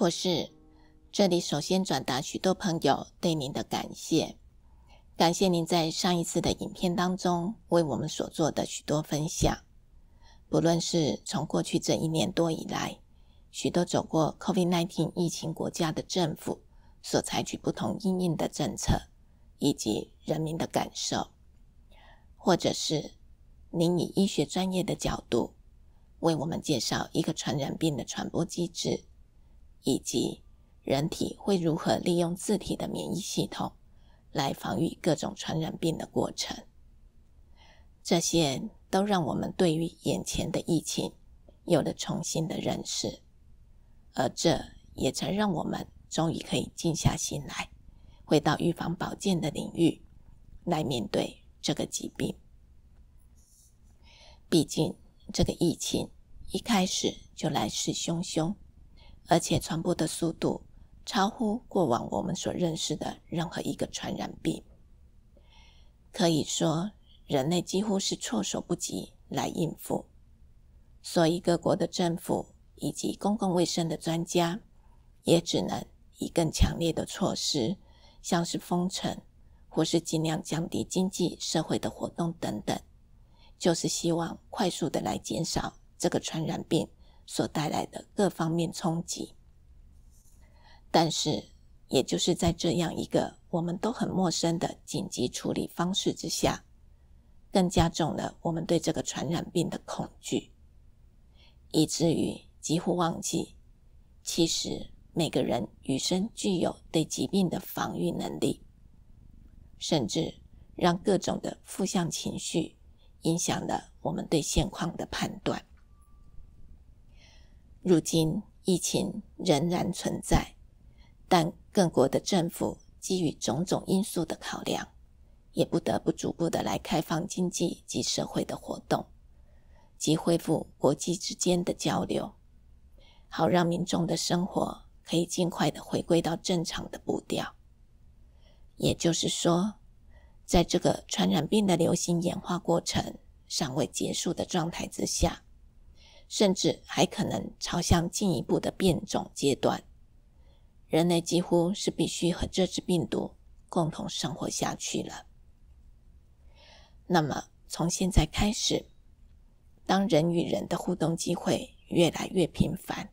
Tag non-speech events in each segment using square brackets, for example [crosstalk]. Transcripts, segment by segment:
或是这里首先转达许多朋友对您的感谢，感谢您在上一次的影片当中为我们所做的许多分享。不论是从过去这一年多以来，许多走过 COVID-19 疫情国家的政府所采取不同应的政策，以及人民的感受，或者是您以医学专业的角度为我们介绍一个传染病的传播机制。以及人体会如何利用自体的免疫系统来防御各种传染病的过程，这些都让我们对于眼前的疫情有了重新的认识，而这也曾让我们终于可以静下心来，回到预防保健的领域来面对这个疾病。毕竟，这个疫情一开始就来势汹汹。而且传播的速度超乎过往我们所认识的任何一个传染病，可以说人类几乎是措手不及来应付。所以各国的政府以及公共卫生的专家也只能以更强烈的措施，像是封城或是尽量降低经济社会的活动等等，就是希望快速的来减少这个传染病。所带来的各方面冲击，但是，也就是在这样一个我们都很陌生的紧急处理方式之下，更加重了我们对这个传染病的恐惧，以至于几乎忘记，其实每个人与生具有对疾病的防御能力，甚至让各种的负向情绪影响了我们对现况的判断。如今疫情仍然存在，但各国的政府基于种种因素的考量，也不得不逐步的来开放经济及社会的活动，及恢复国际之间的交流，好让民众的生活可以尽快的回归到正常的步调。也就是说，在这个传染病的流行演化过程尚未结束的状态之下。甚至还可能朝向进一步的变种阶段，人类几乎是必须和这只病毒共同生活下去了。那么，从现在开始，当人与人的互动机会越来越频繁，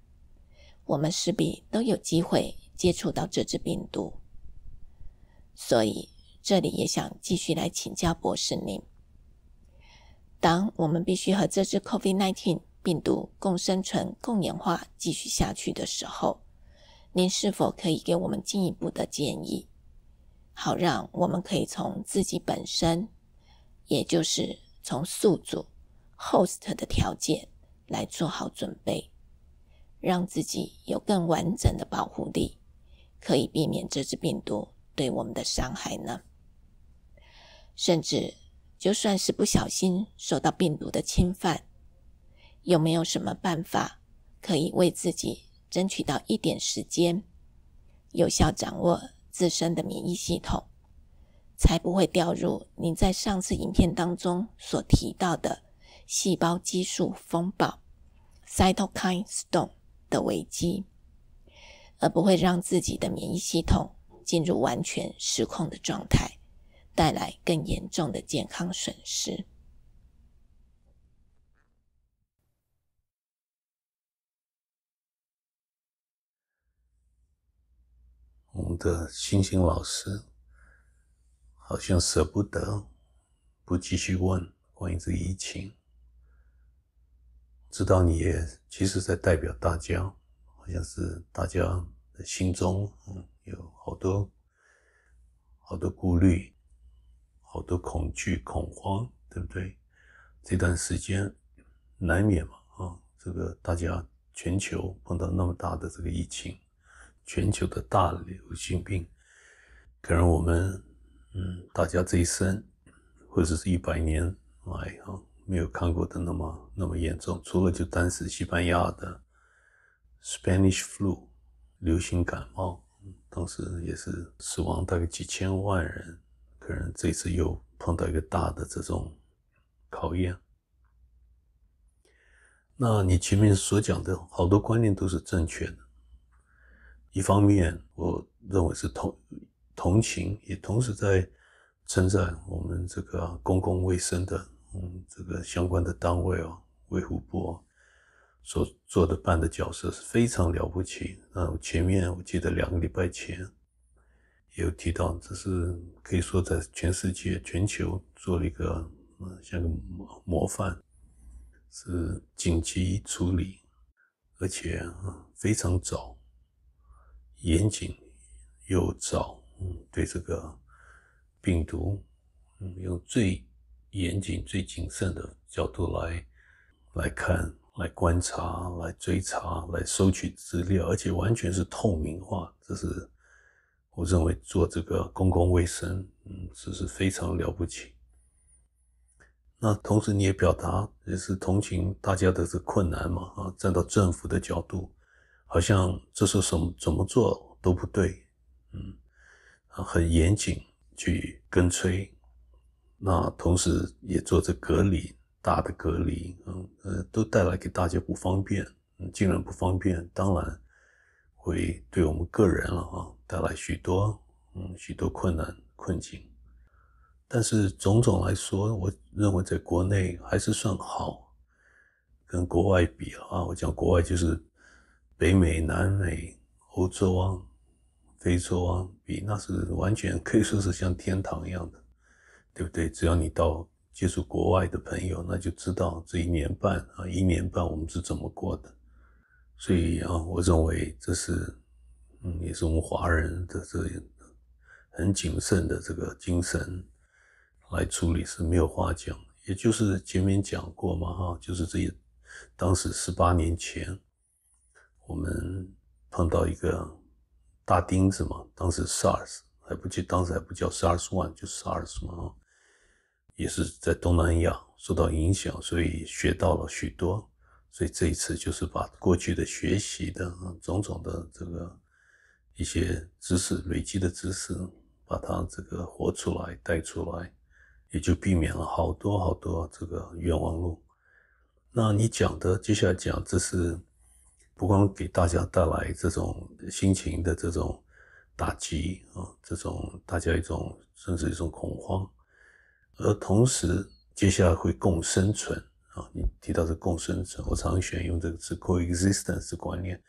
我们势必都有机会接触到这只病毒。所以，这里也想继续来请教博士您：当我们必须和这只 COVID-19 病毒共生存、共演化继续下去的时候，您是否可以给我们进一步的建议，好让我们可以从自己本身，也就是从宿主 （host） 的条件来做好准备，让自己有更完整的保护力，可以避免这只病毒对我们的伤害呢？甚至就算是不小心受到病毒的侵犯，有没有什么办法可以为自己争取到一点时间，有效掌握自身的免疫系统，才不会掉入你在上次影片当中所提到的细胞激素风暴 （cytokine storm） 的危机，而不会让自己的免疫系统进入完全失控的状态，带来更严重的健康损失？我们的星星老师好像舍不得不继续问，关于这个疫情。知道你也其实，在代表大家，好像是大家的心中，嗯，有好多好多顾虑，好多恐惧、恐慌，对不对？这段时间难免嘛，啊，这个大家全球碰到那么大的这个疫情。全球的大流行病，可能我们，嗯，大家这一生，或者是一百年来啊，没有看过的那么那么严重。除了就当时西班牙的 Spanish flu 流行感冒，当时也是死亡大概几千万人。可能这次又碰到一个大的这种考验。那你前面所讲的好多观念都是正确的。一方面，我认为是同同情，也同时在称赞我们这个公共卫生的嗯这个相关的单位哦，魏福波所做的办的角色是非常了不起。那前面我记得两个礼拜前也有提到，这是可以说在全世界全球做了一个嗯像个模模范，是紧急处理，而且非常早。严谨又早，嗯，对这个病毒，嗯，用最严谨、最谨慎的角度来来看、来观察、来追查、来收取资料，而且完全是透明化，这是我认为做这个公共卫生，嗯，这是非常了不起。那同时你也表达也是同情大家的这困难嘛，啊，站到政府的角度。好像这是什么怎么做都不对，嗯，啊，很严谨去跟催，那同时也做着隔离，大的隔离，嗯呃，都带来给大家不方便，嗯，竟然不方便，当然会对我们个人了啊，带来许多嗯许多困难困境。但是种种来说，我认为在国内还是算好，跟国外比啊，我讲国外就是。北美、南美、欧洲、啊、非洲、啊，比那是完全可以说是像天堂一样的，对不对？只要你到接触国外的朋友，那就知道这一年半啊，一年半我们是怎么过的。所以啊，我认为这是，嗯，也是我们华人的这很谨慎的这个精神来处理是没有话讲。也就是前面讲过嘛，哈，就是这当时十八年前。我们碰到一个大钉子嘛，当时 SARS 还不叫当时还不叫 SARS，one，就是 SARS 嘛，也是在东南亚受到影响，所以学到了许多，所以这一次就是把过去的学习的种种的这个一些知识累积的知识，把它这个活出来带出来，也就避免了好多好多这个冤枉路。那你讲的接下来讲这是。不光给大家带来这种心情的这种打击啊，这种大家一种甚至一种恐慌，而同时接下来会共生存啊，你提到这共生存，我常选用这个词 coexistence 观念，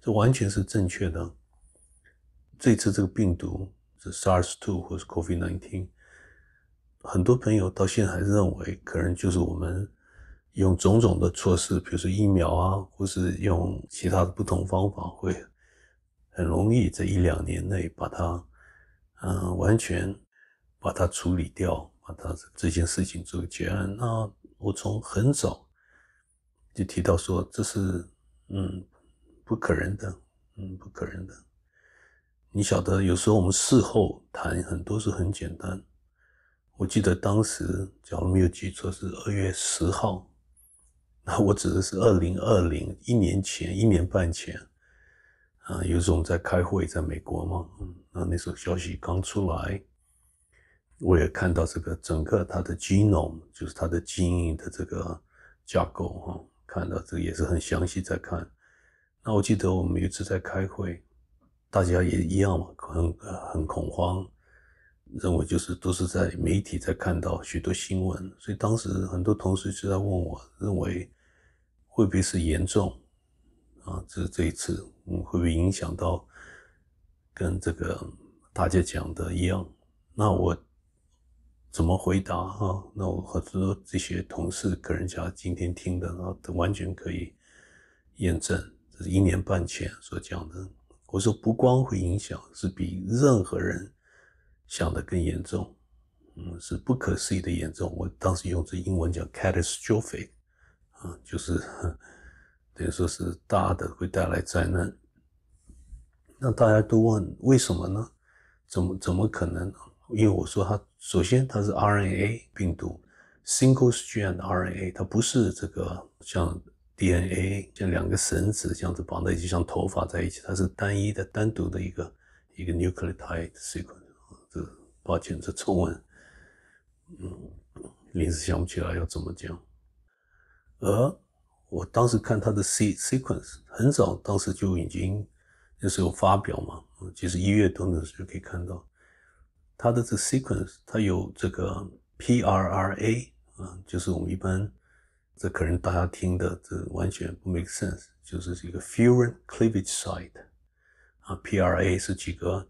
这完全是正确的。这次这个病毒是 s a r s w o 2或是 COVID-19，很多朋友到现在还认为可能就是我们。用种种的措施，比如说疫苗啊，或是用其他的不同方法，会很容易在一两年内把它，嗯，完全把它处理掉，把它这件事情终结。案。那我从很早就提到说，这是嗯不可能的，嗯不可能的。你晓得，有时候我们事后谈很多是很简单。我记得当时，假如没有记错，是二月十号。我指的是二零二零一年前，一年半前，啊，有一种在开会，在美国嘛。那那时候消息刚出来，我也看到这个整个它的 genome，就是它的基因的这个架构啊，看到这个也是很详细在看。那我记得我们有一次在开会，大家也一样嘛，很很恐慌，认为就是都是在媒体在看到许多新闻，所以当时很多同事就在问，我认为。会不会是严重啊？这是这一次，嗯，会不会影响到跟这个大家讲的一样？那我怎么回答啊？那我和多这些同事，可人家今天听的啊，完全可以验证，这是一年半前所讲的。我说不光会影响，是比任何人想的更严重，嗯，是不可思议的严重。我当时用这英文讲，catastrophic。啊，就是等于说是大的会带来灾难。那大家都问为什么呢？怎么怎么可能？因为我说它首先它是 RNA 病毒，single strand RNA，它不是这个像 DNA 像两个绳子这样子绑在一起像头发在一起，它是单一的单独的一个一个 nucleotide sequence。抱歉，这中文嗯，临时想不起来要怎么讲。而我当时看它的 sequence 很早，当时就已经那时候发表嘛，其实一月等的时候就可以看到它的这 sequence，它有这个 P R R A 啊，就是我们一般这可能大家听的这完全不 make sense，就是一个 furin cleavage site 啊，P R A 是几个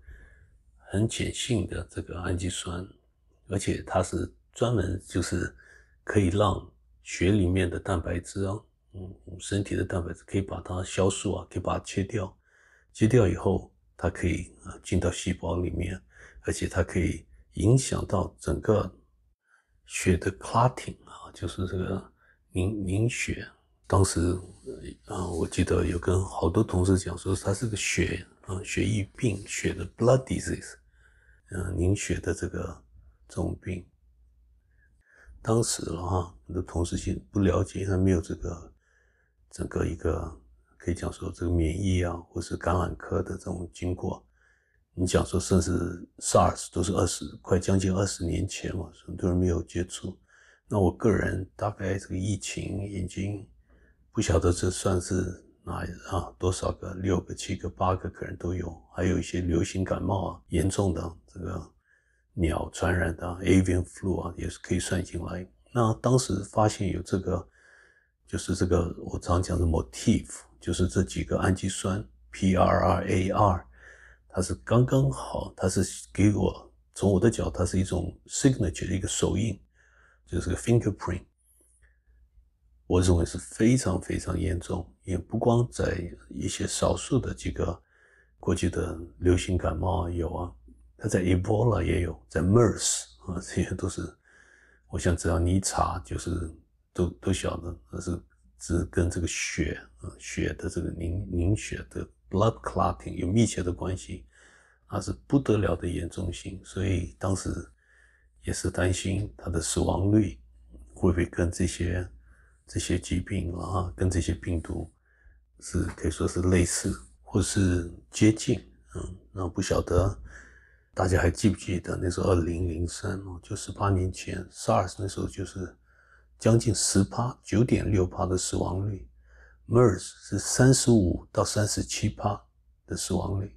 很碱性的这个氨基酸，而且它是专门就是可以让血里面的蛋白质啊，嗯，身体的蛋白质可以把它消数啊，可以把它切掉，切掉以后，它可以啊进到细胞里面，而且它可以影响到整个血的 clotting 啊，就是这个凝凝血。当时啊，我记得有跟好多同事讲说，它是个血啊，血疫病，血的 blood disease，嗯，凝血的这个这种病。当时了哈，我的同事些不了解，他没有这个整个一个可以讲说这个免疫啊，或是感染科的这种经过。你讲说，甚至 SARS 都是二十快将近二十年前嘛，很多人没有接触。那我个人大概这个疫情已经不晓得这算是哪啊多少个六个七个八个可能都有，还有一些流行感冒啊严重的这个。鸟传染的 avian flu 啊，也是可以算进来。那当时发现有这个，就是这个我常讲的 motif，就是这几个氨基酸 PRRAR，它是刚刚好，它是给我从我的脚，它是一种 signature 的一个手印，就是个 finger print。我认为是非常非常严重，也不光在一些少数的几个过去的流行感冒有啊。它在 Ebola 也有，在 MERS [laughs] 啊，这些都是，我想只要你查，就是都都晓得，它是只跟这个血，啊血的这个凝凝血的 blood clotting 有密切的关系，啊，是不得了的严重性，所以当时也是担心它的死亡率会不会跟这些这些疾病啊，跟这些病毒是可以说是类似，或是接近，嗯，那不晓得。大家还记不记得那时候二零零三哦，就十八年前，SARS 那时候就是将近十趴九点六趴的死亡率，MERS 是三十五到三十七趴的死亡率，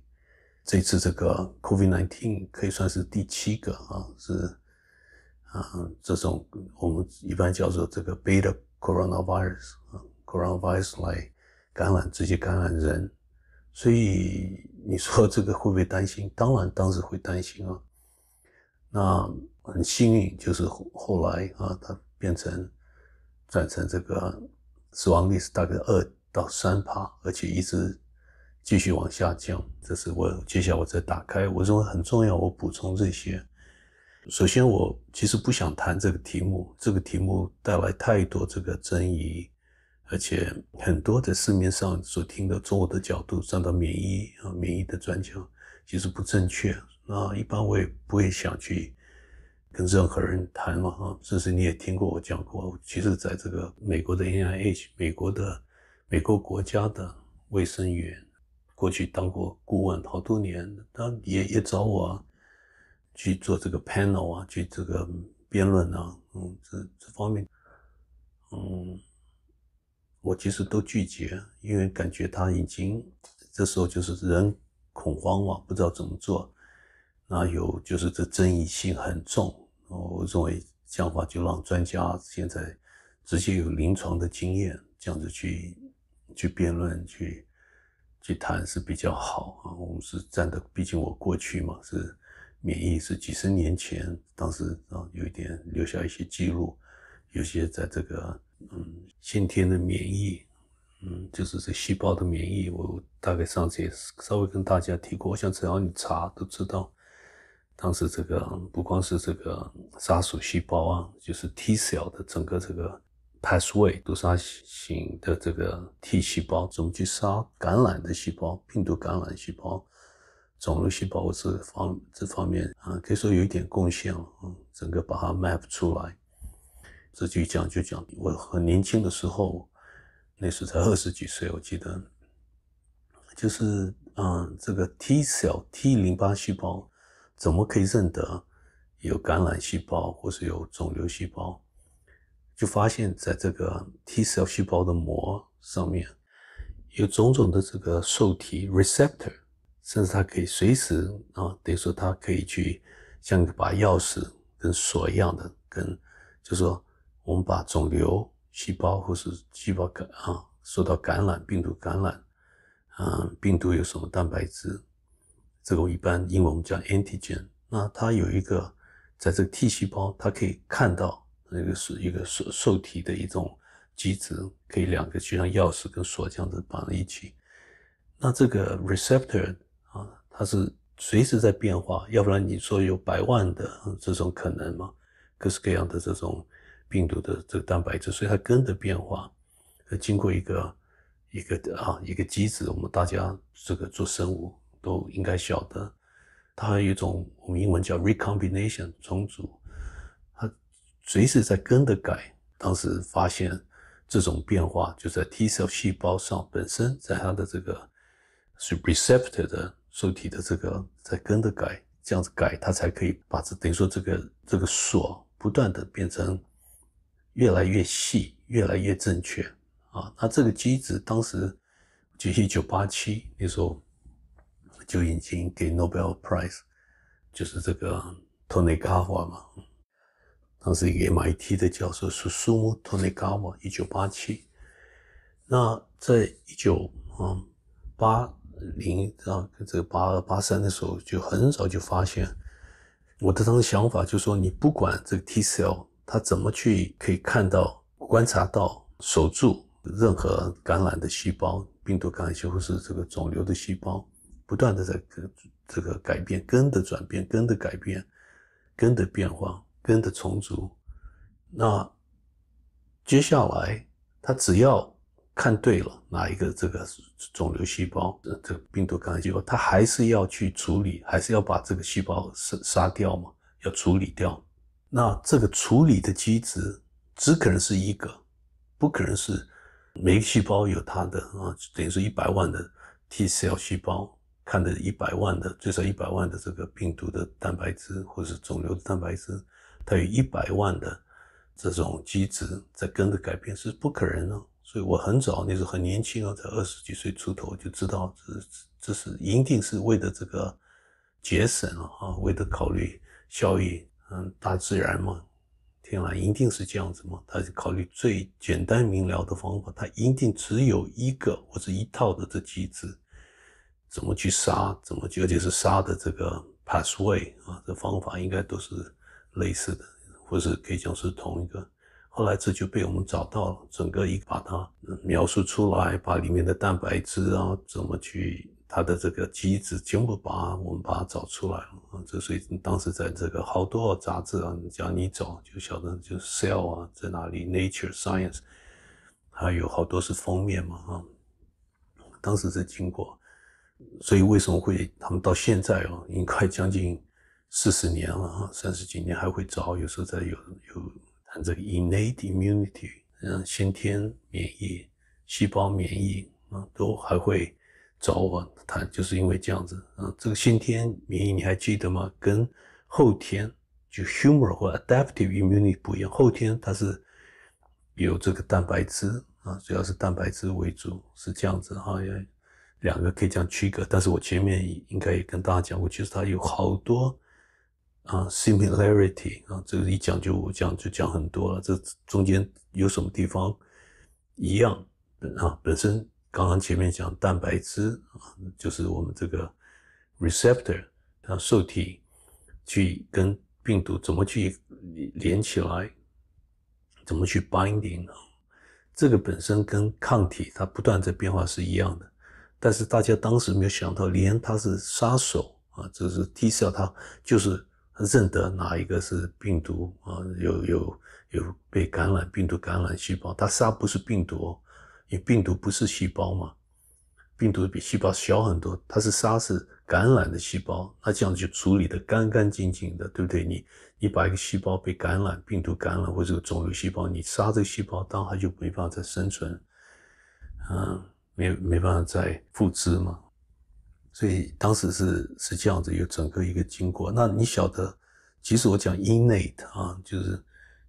这次这个 COVID nineteen 可以算是第七个啊，是啊这种我们一般叫做这个 Beta coronavirus 啊，coronavirus 来感染直接感染人。所以你说这个会不会担心？当然，当时会担心啊。那很幸运，就是后来啊，它变成转成这个死亡率是大概二到三趴，而且一直继续往下降。这是我接下来我再打开，我认为很重要，我补充这些。首先，我其实不想谈这个题目，这个题目带来太多这个争议。而且很多在市面上所听的，从我的角度上到免疫啊，免疫的专家其实不正确啊。一般我也不会想去跟任何人谈嘛啊。甚至你也听过我讲过，其实在这个美国的 NIH，美国的美国国家的卫生员过去当过顾问好多年，他也也找我去做这个 panel 啊，去这个辩论啊，嗯，这这方面，嗯。我其实都拒绝，因为感觉他已经这时候就是人恐慌嘛，不知道怎么做。那有就是这争议性很重，我认为这样话就让专家现在直接有临床的经验，这样子去去辩论、去去谈是比较好啊。我们是站的，毕竟我过去嘛是免疫是几十年前，当时啊有一点留下一些记录，有些在这个。嗯，先天的免疫，嗯，就是这细胞的免疫，我大概上次也是稍微跟大家提过，我想只要你查都知道。当时这个不光是这个杀鼠细胞啊，就是 T cell 的整个这个 pathway，毒杀型的这个 T 细胞，总去杀感染的细胞、病毒感染细胞、肿瘤细胞，我这方这方面啊，可以说有一点贡献了，嗯，整个把它 map 出来。这己讲就讲，我很年轻的时候，那时才二十几岁，我记得，就是，嗯，这个 T l l T 淋巴细胞怎么可以认得有感染细胞或是有肿瘤细胞？就发现在这个 T cell 细胞的膜上面有种种的这个受体 （receptor），甚至它可以随时啊，等于说它可以去像把钥匙跟锁一样的，跟就说。我们把肿瘤细胞或是细胞感啊受到感染，病毒感染，嗯，病毒有什么蛋白质？这个我一般英文我们叫 antigen。那它有一个在这个 T 细胞，它可以看到那个是一个受受体的一种机制，可以两个就像钥匙跟锁这样子绑在一起。那这个 receptor 啊，它是随时在变化，要不然你说有百万的这种可能吗？各式各样的这种。病毒的这个蛋白质，所以它根的变化，呃，经过一个一个啊一个机制，我们大家这个做生物都应该晓得，它有一种我们英文叫 recombination 重组，它随时在根的改。当时发现这种变化就在 T cell 细胞上本身在它的这个是 receptor 的受体的这个在根的改，这样子改它才可以把这等于说这个这个锁不断的变成。越来越细，越来越正确啊！那这个机子当时就一九八七，那时候就已经给 Nobel Prize，就是这个 t o n y g a w a 嘛。当时一个 MIT 的教授 s 苏 s u m t o n y g a w a 一九八七。那在一九嗯八零啊，这个八八三的时候，就很少就发现。我的当时想法就是说，你不管这个 T cell。他怎么去可以看到、观察到、守住任何感染的细胞，病毒感染细胞或是这个肿瘤的细胞，不断的在个这个改变、根的转变、根的改变、根的变化、根的重组。那接下来他只要看对了哪一个这个肿瘤细胞、这个、病毒感染细胞，他还是要去处理，还是要把这个细胞杀杀掉嘛？要处理掉。那这个处理的机制只可能是一个，不可能是每个细胞有它的啊，等于说一百万的 T c l 细胞看的一百万的最少一百万的这个病毒的蛋白质或者是肿瘤的蛋白质，它有一百万的这种机制在跟着改变是不可能的。所以我很早那时候很年轻啊，在二十几岁出头就知道这这是一定是为了这个节省啊，为了考虑效益。嗯，大自然嘛，天然一定是这样子嘛。他就考虑最简单明了的方法，他一定只有一个或者一套的这机制，怎么去杀，怎么去，而且是杀的这个 passway 啊，这方法应该都是类似的，或是可以讲是同一个。后来这就被我们找到了，整个一把它描述出来，把里面的蛋白质啊怎么去。他的这个机制全部把我们把它找出来了啊！这所以当时在这个好多杂志啊，只要你找就晓得，就是 Cell 啊在哪里，Nature、Science，还有好多是封面嘛啊！当时在经过，所以为什么会他们到现在哦，已经快将近四十年了啊，三十几年还会找，有时候在有有谈这个 i n n a t e immunity，嗯，先天免疫、细胞免疫啊，都还会。早晚他就是因为这样子啊，这个先天免疫你还记得吗？跟后天就 humor 或 adaptive immunity 不一样，后天它是有这个蛋白质啊，主要是蛋白质为主，是这样子啊。两个可以这样区隔，但是我前面应该也跟大家讲过，其实它有好多啊 similarity 啊，这个一讲就我讲就讲很多了，这中间有什么地方一样啊本身。刚刚前面讲蛋白质啊，就是我们这个 receptor，它受体去跟病毒怎么去连起来，怎么去 binding，这个本身跟抗体它不断在变化是一样的。但是大家当时没有想到，连它是杀手啊，这是 T cell，它就是认得哪一个是病毒啊，有有有被感染病毒感染细胞，它杀不是病毒。因为病毒不是细胞嘛，病毒比细胞小很多，它是杀死感染的细胞，那这样就处理的干干净净的，对不对？你你把一个细胞被感染，病毒感染或者肿瘤细胞，你杀这个细胞，当然就没法再生存，嗯，没没办法再复制嘛。所以当时是是这样子，有整个一个经过。那你晓得，其实我讲 innate 啊，就是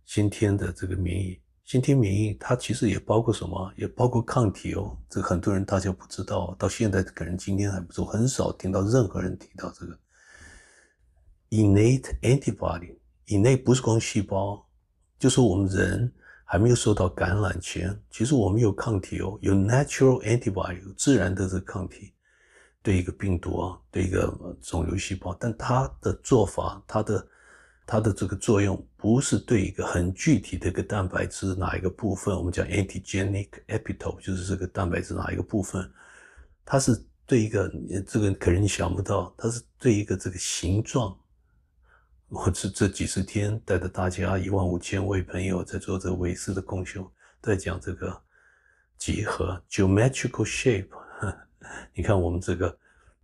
先天的这个免疫。先天免疫它其实也包括什么？也包括抗体哦。这很多人大家不知道，到现在可能今天还不道，很少听到任何人提到这个。Innate antibody，innate 不是光细胞，就是我们人还没有受到感染前，其实我们有抗体哦，有 natural antibody，自然的这个抗体对一个病毒啊，对一个肿瘤细胞，但它的做法，它的。它的这个作用不是对一个很具体的一个蛋白质哪一个部分，我们讲 antigenic epitope，就是这个蛋白质哪一个部分，它是对一个这个可能你想不到，它是对一个这个形状。我这这几十天带着大家一万五千位朋友在做这个维斯的共修，在讲这个集合 geometrical shape。[laughs] 你看我们这个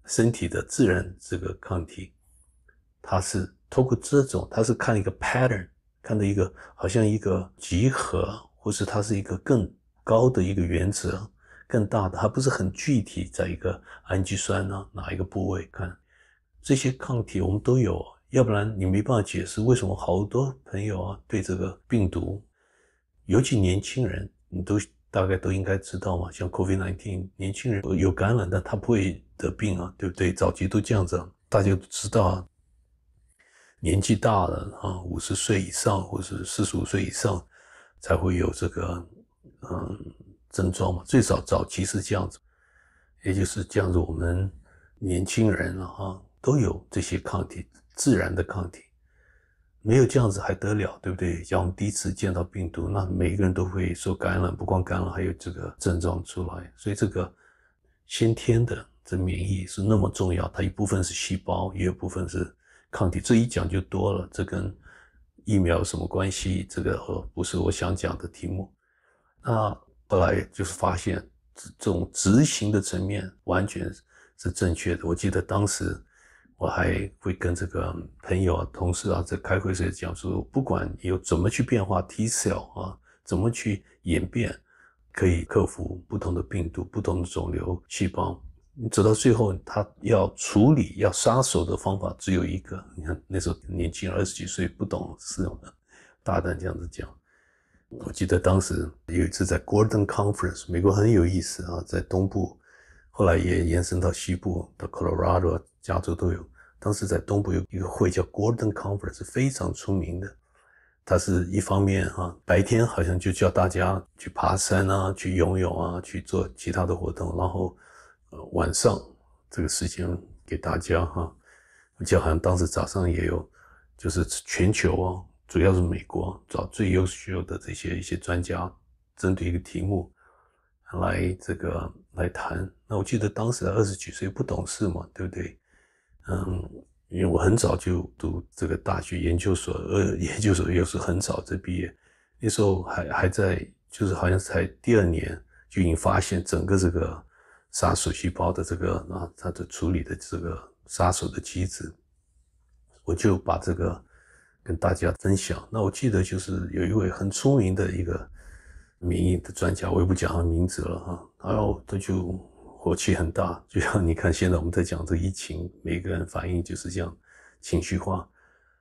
身体的自然这个抗体，它是。通过这种，他是看一个 pattern，看到一个好像一个集合，或是它是一个更高的一个原则，更大的还不是很具体，在一个氨基酸呢，哪一个部位看这些抗体我们都有，要不然你没办法解释为什么好多朋友啊对这个病毒，尤其年轻人，你都大概都应该知道嘛，像 COVID-19 年轻人有感染的他不会得病啊，对不对？早期都这样子，大家都知道啊。年纪大了啊，五十岁以上或是四十五岁以上，才会有这个嗯症状嘛。最少早，期是这样子，也就是这样子，我们年轻人啊都有这些抗体，自然的抗体，没有这样子还得了，对不对？像我们第一次见到病毒，那每个人都会受感染，不光感染，还有这个症状出来。所以这个先天的这免疫是那么重要，它一部分是细胞，也有部分是。抗体这一讲就多了，这跟疫苗有什么关系？这个不是我想讲的题目。那后来就是发现这种执行的层面完全是正确的。我记得当时我还会跟这个朋友、同事啊在开会时讲说，不管有怎么去变化 T cell 啊，怎么去演变，可以克服不同的病毒、不同的肿瘤细胞。你走到最后，他要处理要杀手的方法只有一个。你看那时候年轻，二十几岁，不懂事，大胆这样子讲。我记得当时有一次在 Gordon Conference，美国很有意思啊，在东部，后来也延伸到西部，到 Colorado、加州都有。当时在东部有一个会叫 Gordon Conference，是非常出名的。它是一方面啊，白天好像就叫大家去爬山啊，去游泳啊，去做其他的活动，然后。晚上这个时间给大家哈，而就好像当时早上也有，就是全球啊，主要是美国找最优秀的这些一些专家，针对一个题目来这个来谈。那我记得当时二十几岁不懂事嘛，对不对？嗯，因为我很早就读这个大学研究所，呃，研究所又是很早就毕业，那时候还还在，就是好像才第二年就已经发现整个这个。杀手细胞的这个啊，它的处理的这个杀手的机制，我就把这个跟大家分享。那我记得就是有一位很出名的一个免疫的专家，我也不讲他名字了啊，然后他就火气很大，[laughs] 就像你看现在我们在讲这疫情，每个人反应就是这样情绪化，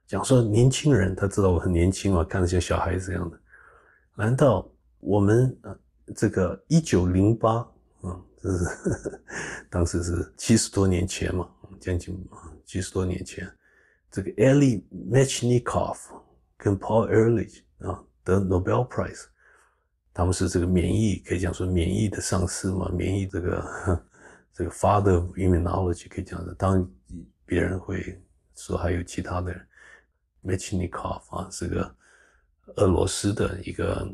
讲说年轻人他知道我很年轻嘛，看着像小孩子一样的，难道我们啊这个一九零八？这是呵呵当时是七十多年前嘛，将近七十多年前，这个 Eli m c h n i k o f f 跟 Paul Erlich 啊得 Prize，他们是这个免疫可以讲说免疫的上司嘛，免疫这个这个 father of immunology 可以讲是，当别人会说还有其他的 m c h n i k o f f 啊是个俄罗斯的一个。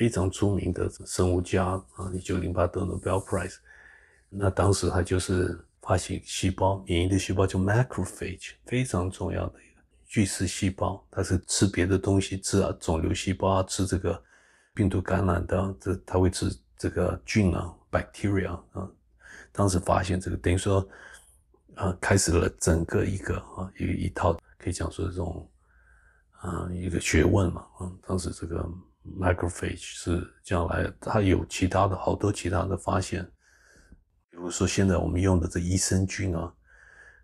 非常著名的生物家啊，一九零八得诺贝尔 prize，那当时他就是发现细胞免疫的细胞叫 macrophage，非常重要的一个巨噬细胞，它是吃别的东西，吃啊肿瘤细胞啊，吃这个病毒感染的，这它会吃这个菌啊，bacteria 啊。当时发现这个，等于说啊，开始了整个一个啊一一套可以讲说这种啊一个学问嘛，啊，当时这个。Microphage 是将来，它有其他的好多其他的发现，比如说现在我们用的这益生菌啊，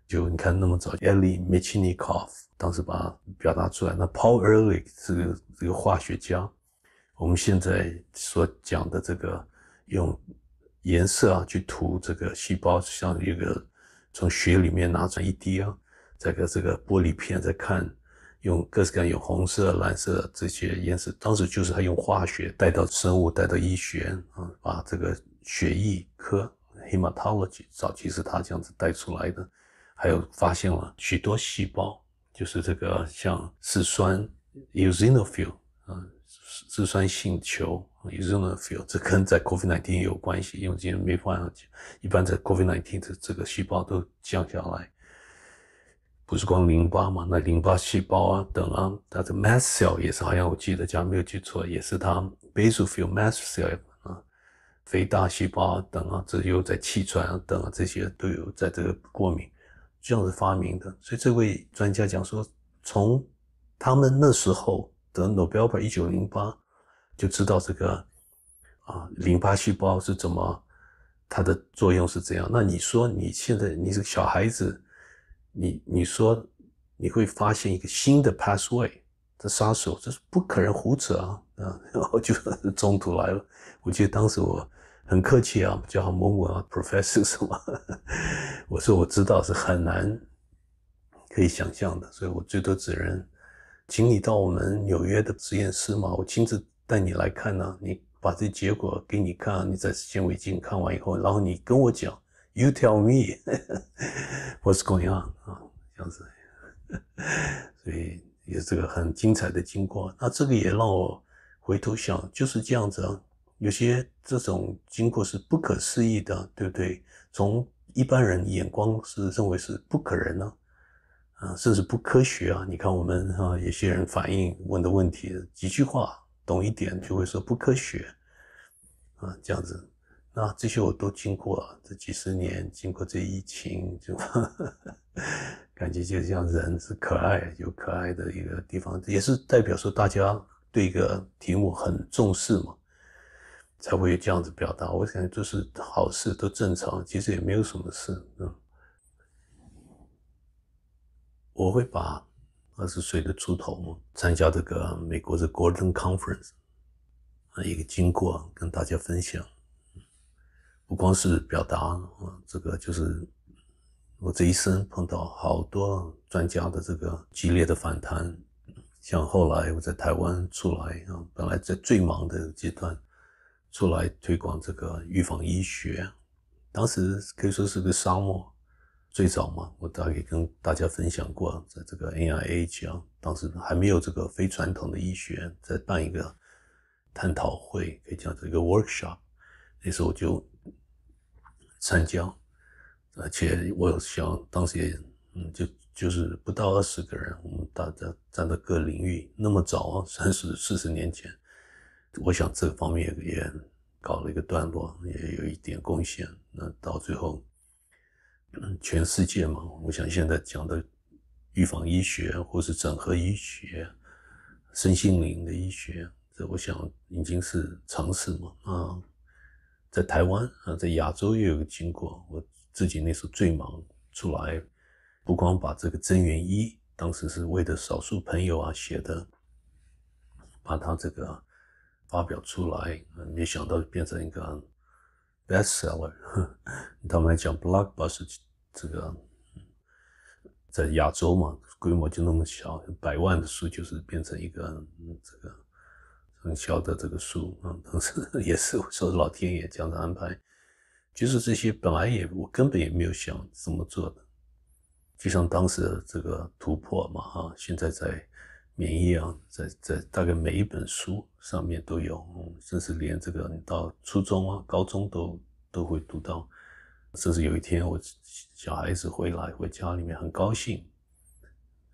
就你看那么早，Eli l Michnikoff 当时把它表达出来。那 Paul Ehrlich 是这个化学家，我们现在所讲的这个用颜色啊去涂这个细胞，像一个从血里面拿出一滴啊，这个这个玻璃片在看。用各式各样有红色、蓝色这些颜色，当时就是他用化学带到生物、带到医学，啊，把这个血液科 （hematology） 早期是他这样子带出来的，还有发现了许多细胞，就是这个像嗜酸 （eosinophil） 啊，嗜酸性球 （eosinophil），这跟在 COVID-19 有关系，因为今天没法，现，一般在 COVID-19 这这个细胞都降下来。不是光淋巴嘛？那淋巴细胞啊等啊，它的 mast cell 也是，好像我记得讲没有记错，也是它 basophil mast cell 啊，肥大细胞啊等啊，这又在气喘啊等啊这些都有在这个过敏，这样子发明的。所以这位专家讲说，从他们那时候的 n o 尔 e m b e 一九零八，就知道这个啊淋巴细胞是怎么它的作用是怎样。那你说你现在你是小孩子？你你说你会发现一个新的 passway，这杀手这是不可能胡扯啊！啊，后就 [laughs] 中途来了，我记得当时我很客气啊，叫他某某啊，professor 什么，[laughs] 我说我知道是很难可以想象的，所以我最多只能请你到我们纽约的实验室嘛，我亲自带你来看呢，你把这结果给你看，你在显微镜看完以后，然后你跟我讲。You tell me [laughs] what's going on 啊，这样子，所以有这个很精彩的经过。那这个也让我回头想，就是这样子，啊。有些这种经过是不可思议的，对不对？从一般人眼光是认为是不可能呢、啊，甚至不科学啊。你看我们啊，有些人反映问的问题，几句话懂一点就会说不科学，啊，这样子。啊，这些我都经过了，这几十年，经过这疫情，就 [laughs] 感觉就像人是可爱，有可爱的一个地方，也是代表说大家对一个题目很重视嘛，才会这样子表达。我想就是好事，都正常，其实也没有什么事。嗯，我会把二十岁的猪头嘛，参加这个美国的 Golden Conference 啊，一个经过跟大家分享。不光是表达啊，这个就是我这一生碰到好多专家的这个激烈的反弹。像后来我在台湾出来啊，本来在最忙的阶段出来推广这个预防医学，当时可以说是个沙漠。最早嘛，我大概跟大家分享过，在这个 NIA 讲，当时还没有这个非传统的医学在办一个探讨会，可以讲是一个 workshop。那时候我就。参加，而且我想当时也，嗯，就就是不到二十个人，我们大家站在各领域。那么早三十四十年前，我想这方面也搞了一个段落，也有一点贡献。那到最后，全世界嘛，我想现在讲的预防医学或是整合医学、身心灵的医学，这我想已经是尝试嘛啊。在台湾啊，在亚洲也有个经过。我自己那时候最忙，出来不光把这个《增元一》当时是为的少数朋友啊写的，把它这个发表出来，没想到变成一个 bestseller。[laughs] 他们来讲 blockbuster，这个在亚洲嘛，规模就那么小，百万的书就是变成一个这个。很晓得这个书，嗯，也是，[laughs] 也是，我说老天爷这样的安排，就是这些本来也我根本也没有想这么做的，就像当时的这个突破嘛，啊，现在在免疫啊，在在大概每一本书上面都有，甚至连这个你到初中啊、高中都都会读到，甚至有一天我小孩子回来回家里面很高兴。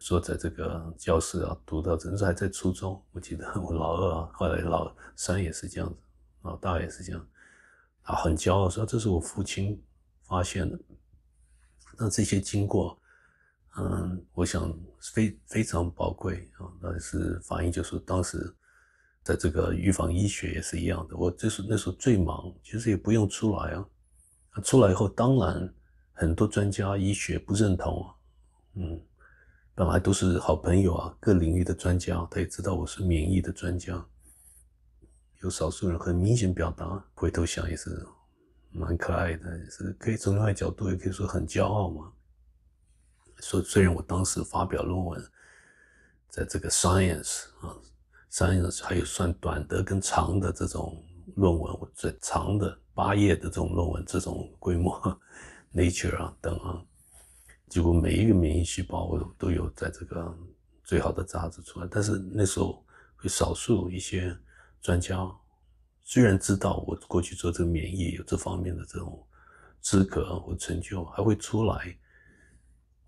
说在这个教室啊，读到，真是还在初中，我记得我老二啊，后来老三也是这样子，老大也是这样，啊，很骄傲说这是我父亲发现的，那这些经过，嗯，我想非非常宝贵啊，那是反映就是当时，在这个预防医学也是一样的，我就是那时候最忙，其实也不用出来啊，出来以后当然很多专家医学不认同，嗯。本来都是好朋友啊，各领域的专家，他也知道我是免疫的专家。有少数人很明显表达，回头想也是蛮可爱的，也是可以从另外角度也可以说很骄傲嘛。说虽然我当时发表论文，在这个 Science 啊，Science 还有算短的跟长的这种论文，最长的八页的这种论文，这种规模 [laughs] Nature 啊等啊。结果每一个免疫细胞，我都有在这个最好的杂志出来。但是那时候会少数一些专家，虽然知道我过去做这个免疫有这方面的这种资格或成就，还会出来，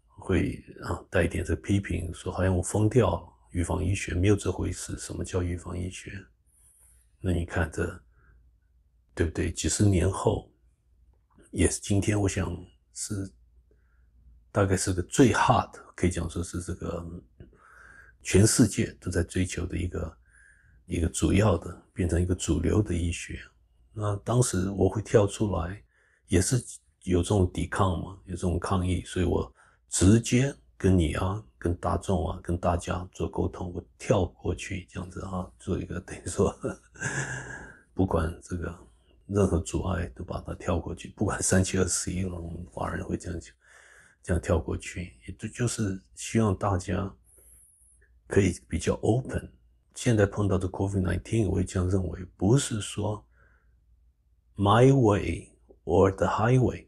会啊带一点这批评，说好像我疯掉了。预防医学没有这回事，什么叫预防医学？那你看这对不对？几十年后，也是今天，我想是。大概是个最 hard，可以讲说是这个全世界都在追求的一个一个主要的，变成一个主流的医学。那当时我会跳出来，也是有这种抵抗嘛，有这种抗议，所以我直接跟你啊，跟大众啊，跟大家做沟通，我跳过去这样子啊，做一个等于说 [laughs] 不管这个任何阻碍都把它跳过去，不管三七二十一了，华人会这样讲。这样跳过去，也就就是希望大家可以比较 open。现在碰到的 Covid nineteen，我也样认为不是说 my way or the highway。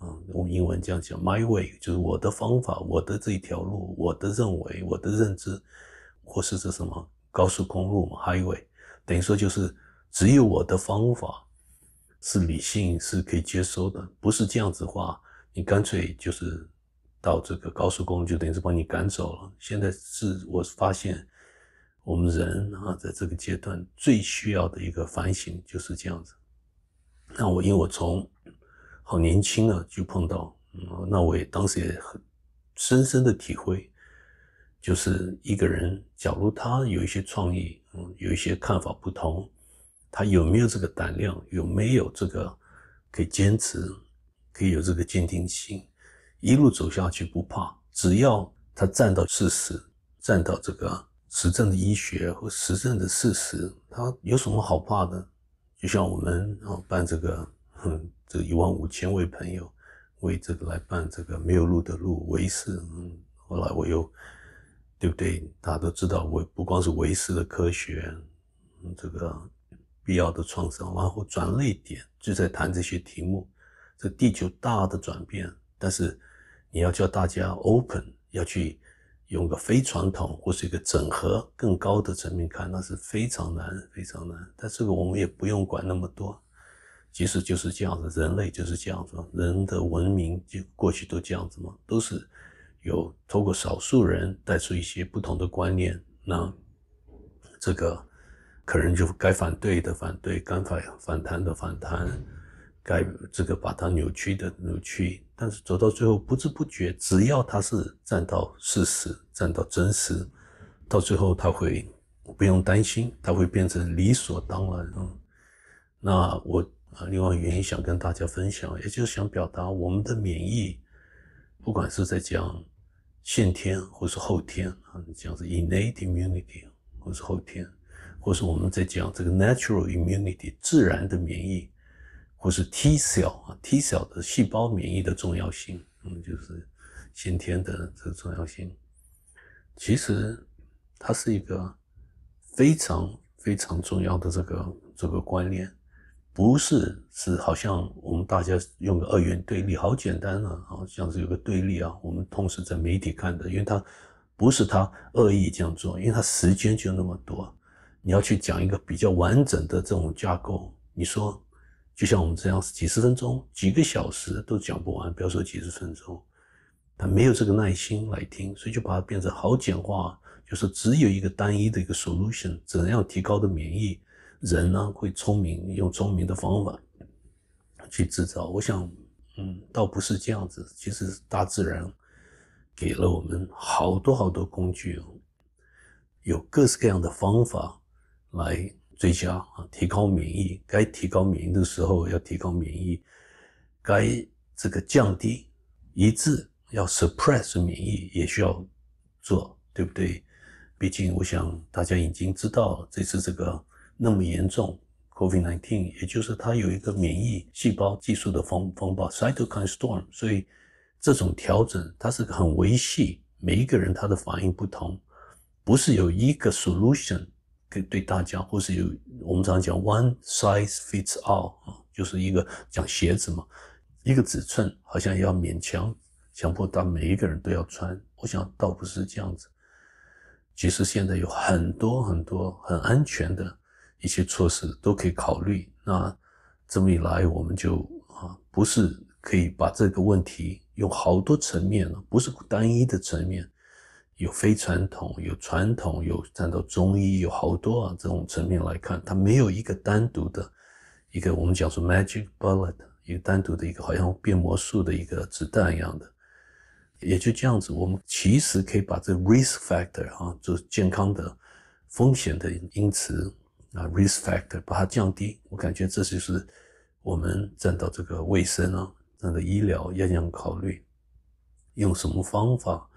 嗯，用英文这样讲，my way 就是我的方法，我的这一条路，我的认为，我的认知，或是这什么高速公路嘛 highway，等于说就是只有我的方法是理性是可以接受的，不是这样子话。你干脆就是到这个高速公路，就等于是把你赶走了。现在是我发现，我们人啊，在这个阶段最需要的一个反省就是这样子。那我因为我从好年轻啊就碰到，那我也当时也很深深的体会，就是一个人假如他有一些创意，嗯，有一些看法不同，他有没有这个胆量，有没有这个可以坚持？可以有这个坚定心，一路走下去不怕，只要他站到事实，站到这个实证的医学和实证的事实，他有什么好怕的？就像我们啊办这个，哼，这个一万五千位朋友为这个来办这个没有路的路为师，嗯，后来我又，对不对？大家都知道，我不光是维斯的科学，嗯，这个必要的创伤，然后转了一点就在谈这些题目。这地球大的转变，但是你要叫大家 open，要去用个非传统或是一个整合更高的层面看，那是非常难，非常难。但这个我们也不用管那么多，其实就是这样子，人类就是这样子，人的文明就过去都这样子嘛，都是有透过少数人带出一些不同的观念，那这个可能就该反对的反对，该反反弹的反弹。该这个把它扭曲的扭曲，但是走到最后不知不觉，只要它是站到事实、站到真实，到最后它会不用担心，它会变成理所当然。那我啊，另外原因想跟大家分享，也就是想表达我们的免疫，不管是在讲先天或是后天啊，讲是 innate immunity 或是后天，或是我们在讲这个 natural immunity 自然的免疫。不是 T cell 啊，T cell 的细胞免疫的重要性，那么就是先天的这个重要性。其实它是一个非常非常重要的这个这个观念，不是是好像我们大家用个二元对立，好简单啊，好像是有个对立啊。我们同时在媒体看的，因为它不是他恶意这样做，因为他时间就那么多，你要去讲一个比较完整的这种架构，你说。就像我们这样几十分钟、几个小时都讲不完，不要说几十分钟，他没有这个耐心来听，所以就把它变成好简化，就是只有一个单一的一个 solution，怎样提高的免疫人呢？会聪明用聪明的方法去制造。我想，嗯，倒不是这样子，其实大自然给了我们好多好多工具，有各式各样的方法来。最佳啊，提高免疫，该提高免疫的时候要提高免疫，该这个降低、抑制要 suppress 免疫也需要做，对不对？毕竟我想大家已经知道这次这个那么严重，Covid nineteen，也就是它有一个免疫细胞技术的风风暴 （cytokine storm），所以这种调整它是很维系每一个人他的反应不同，不是有一个 solution。对大家，或是有我们常常讲 one size fits all 啊，就是一个讲鞋子嘛，一个尺寸好像要勉强强迫到每一个人都要穿，我想倒不是这样子。其实现在有很多很多很安全的一些措施都可以考虑。那这么一来，我们就啊，不是可以把这个问题用好多层面了，不是单一的层面。有非传统，有传统，有站到中医，有好多啊这种层面来看，它没有一个单独的一个，我们讲说 magic bullet，一个单独的一个好像变魔术的一个子弹一样的，也就这样子。我们其实可以把这个 risk factor 啊，就是健康的风险的因此啊，risk factor 把它降低。我感觉这就是我们站到这个卫生啊，站到医疗，要样考虑用什么方法。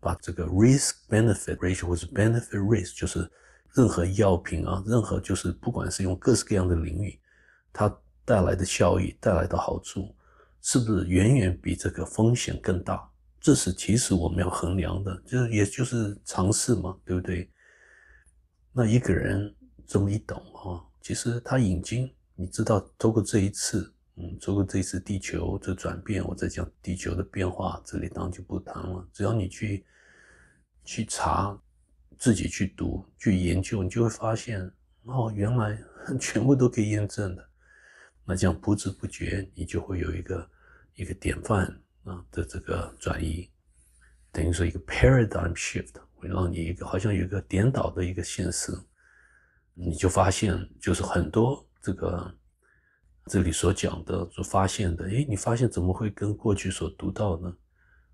把这个 risk benefit ratio 或者 benefit risk，就是任何药品啊，任何就是不管是用各式各样的领域，它带来的效益带来的好处，是不是远远比这个风险更大？这是其实我们要衡量的，就是也就是尝试嘛，对不对？那一个人这么一懂啊，其实他已经你知道，透过这一次。嗯，如过这次地球这转变，我在讲地球的变化，这里当然就不谈了。只要你去去查，自己去读，去研究，你就会发现哦，原来 [laughs] 全部都可以验证的。那这样不知不觉，你就会有一个一个典范啊的这个转移，等于说一个 paradigm shift，会让你一个好像有一个颠倒的一个现实，你就发现就是很多这个。这里所讲的所发现的，诶，你发现怎么会跟过去所读到的、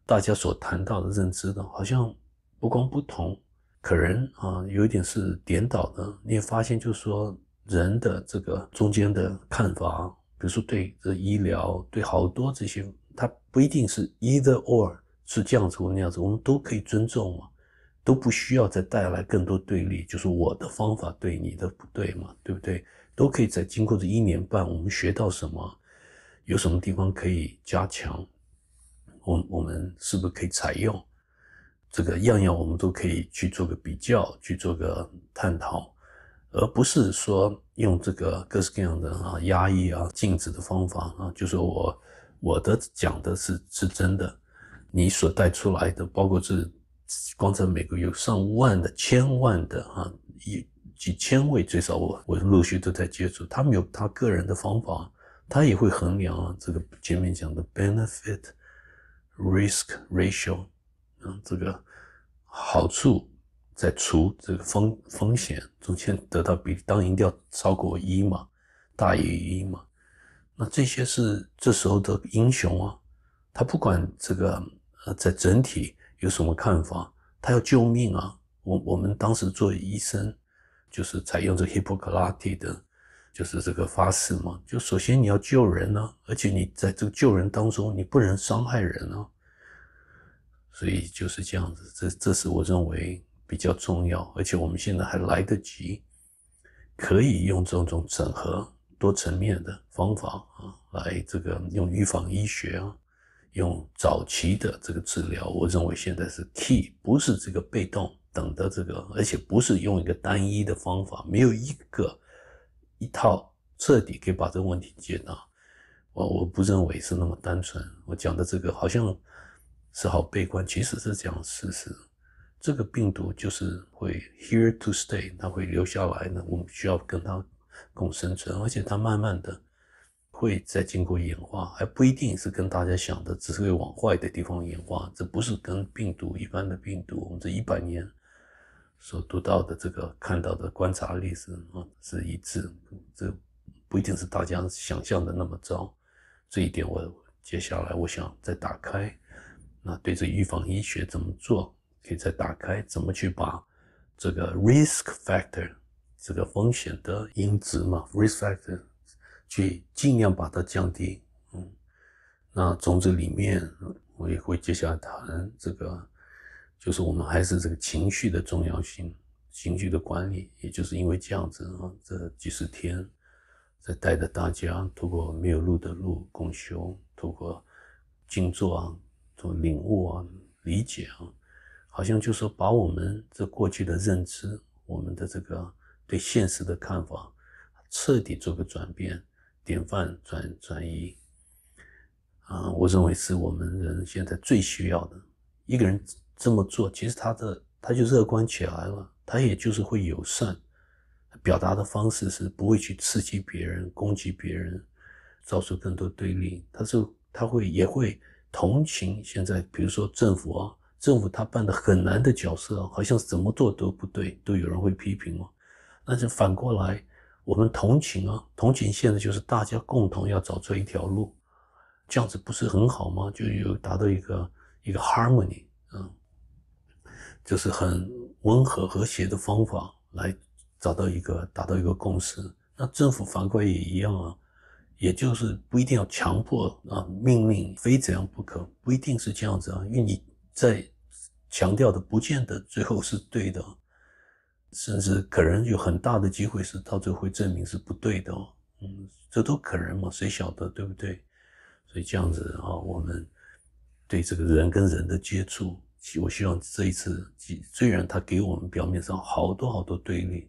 大家所谈到的认知呢？好像不光不同，可能啊有一点是颠倒的。你也发现，就是说人的这个中间的看法，比如说对这医疗、对好多这些，它不一定是 either or 是这样子或那样子，我们都可以尊重嘛，都不需要再带来更多对立，就是我的方法对你的不对嘛，对不对？都可以在经过这一年半，我们学到什么，有什么地方可以加强，我我们是不是可以采用这个样样，我们都可以去做个比较，去做个探讨，而不是说用这个各式各样的啊压抑啊禁止的方法啊，就说我我的讲的是是真的，你所带出来的，包括这刚才美国有上万的、千万的啊一。几千位最少，我我陆续都在接触。他们有他个人的方法，他也会衡量这个前面讲的 benefit risk ratio，嗯，这个好处在除这个风风险中间得到比当一定要超过一嘛，大于一嘛。那这些是这时候的英雄啊，他不管这个呃在整体有什么看法，他要救命啊。我我们当时做医生。就是采用这 Hippocrates 的，就是这个发誓嘛。就首先你要救人呢，而且你在这个救人当中，你不能伤害人哦。所以就是这样子，这这是我认为比较重要，而且我们现在还来得及，可以用这种整合多层面的方法啊，来这个用预防医学啊，用早期的这个治疗，我认为现在是 key，不是这个被动。等的这个，而且不是用一个单一的方法，没有一个一套彻底可以把这个问题解答。我我不认为是那么单纯。我讲的这个好像，是好悲观，其实是这样事实。这个病毒就是会 here to stay，它会留下来呢。我们需要跟它共生存，而且它慢慢的会再经过演化，还不一定是跟大家想的，只是会往坏的地方演化。这不是跟病毒一般的病毒，我们这一百年。所读到的这个看到的观察力是啊是一致，这不一定是大家想象的那么糟，这一点我接下来我想再打开，那对这预防医学怎么做可以再打开，怎么去把这个 risk factor 这个风险的因子嘛 risk factor 去尽量把它降低，嗯，那从这里面我也会接下来谈这个。就是我们还是这个情绪的重要性，情绪的管理，也就是因为这样子啊，这几十天在带着大家通过没有路的路共修，通过静坐啊，做领悟啊、理解啊，好像就是把我们这过去的认知，我们的这个对现实的看法，彻底做个转变、典范转转移。啊，我认为是我们人现在最需要的一个人。这么做，其实他的他就乐观起来了，他也就是会友善，表达的方式是不会去刺激别人、攻击别人，造成更多对立。他是他会也会同情现在，比如说政府啊，政府他扮的很难的角色，好像怎么做都不对，都有人会批评嘛。但是反过来，我们同情啊，同情现在就是大家共同要找出一条路，这样子不是很好吗？就有达到一个一个 harmony。就是很温和和谐的方法来找到一个达到一个共识。那政府法规也一样啊，也就是不一定要强迫啊，命令非怎样不可，不一定是这样子啊。因为你在强调的，不见得最后是对的，甚至可能有很大的机会是到最后会证明是不对的。嗯，这都可能嘛，谁晓得对不对？所以这样子啊，我们对这个人跟人的接触。我希望这一次，虽然他给我们表面上好多好多对立，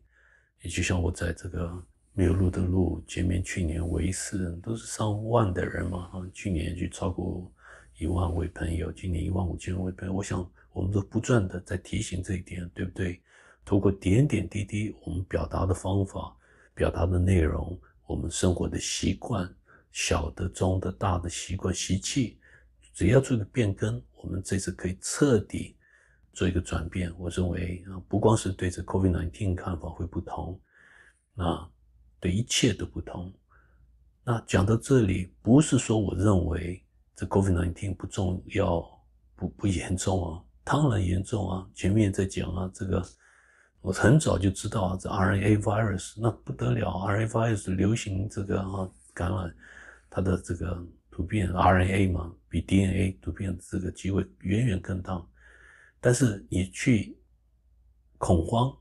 也就像我在这个没有路的路前面，去年我一人都是上万的人嘛，啊，去年就超过一万位朋友，今年一万五千位朋友。我想我们都不断的在提醒这一点，对不对？通过点点滴滴，我们表达的方法、表达的内容、我们生活的习惯、小的、中的、大的习惯习气。只要做一个变更，我们这次可以彻底做一个转变。我认为啊，不光是对这 COVID-19 看法会不同，那对一切都不同。那讲到这里，不是说我认为这 COVID-19 不重要、不不严重啊，当然严重啊。前面在讲啊，这个我很早就知道啊，这 RNA virus 那不得了，RNA virus 流行这个啊感染它的这个突变 RNA 嘛。比 DNA 突变这个机会远远更大，但是你去恐慌，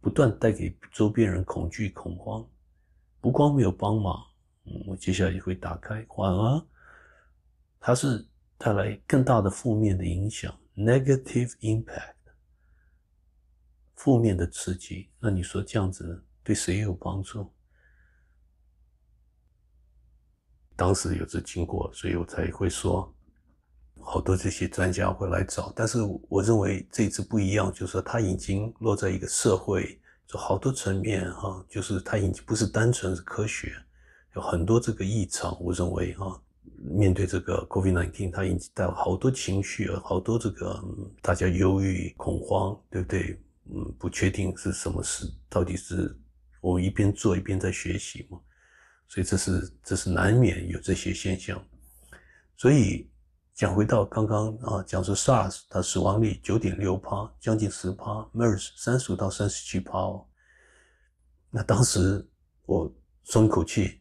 不断带给周边人恐惧恐慌，不光没有帮忙，嗯，我接下来也会打开，反而它是带来更大的负面的影响，negative impact，负面的刺激。那你说这样子对谁有帮助？当时有这经过，所以我才会说，好多这些专家会来找。但是我认为这次不一样，就是说他已经落在一个社会，就好多层面哈，就是他已经不是单纯是科学，有很多这个异常。我认为哈，面对这个 COVID-19，它已经带了好多情绪好多这个大家忧郁、恐慌，对不对？嗯，不确定是什么事，到底是我们一边做一边在学习吗？所以这是这是难免有这些现象，所以讲回到刚刚啊，讲说 SARS 它死亡率九点六帕，将近十趴 m e r s 三十五到三十七趴哦。那当时我松口气，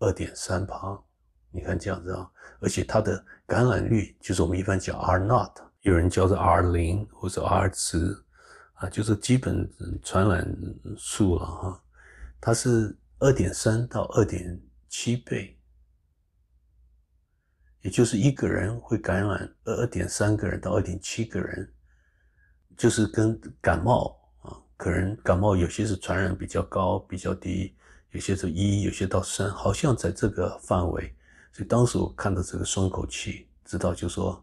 二点三趴，你看这样子啊。而且它的感染率，就是我们一般讲 R not，有人叫做 R 零或者 R 值啊，就是基本传染数了哈。它是。二点三到二点七倍，也就是一个人会感染二二点三个人到二点七个人，就是跟感冒啊，可能感冒有些是传染比较高、比较低，有些是一，有些到三，好像在这个范围。所以当时我看到这个松口气，知道就说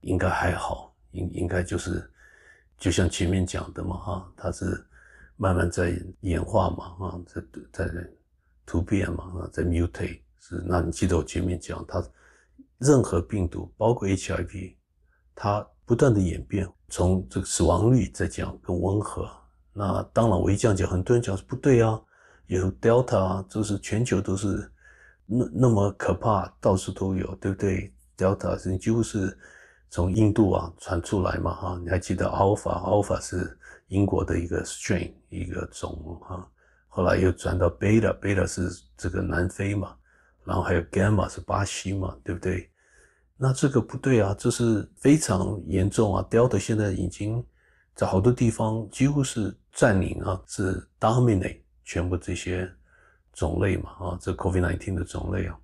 应该还好，应应该就是就像前面讲的嘛，哈，它是。慢慢在演化嘛，啊，在在突变嘛，啊，在 mutate 是。那你记得我前面讲，它任何病毒，包括 HIV，它不断的演变，从这个死亡率在降，更温和。那当然，我一讲讲，很多人讲是不对啊，有 Delta 啊，就是全球都是那那么可怕，到处都有，对不对？Delta 是几乎是从印度啊传出来嘛，哈，你还记得 Alpha？Alpha 是。英国的一个 strain 一个种啊，后来又转到 beta，beta 是这个南非嘛，然后还有 gamma 是巴西嘛，对不对？那这个不对啊，这是非常严重啊。Delta 现在已经在好多地方几乎是占领啊，是 dominate 全部这些种类嘛啊，这 Covid nineteen 的种类啊，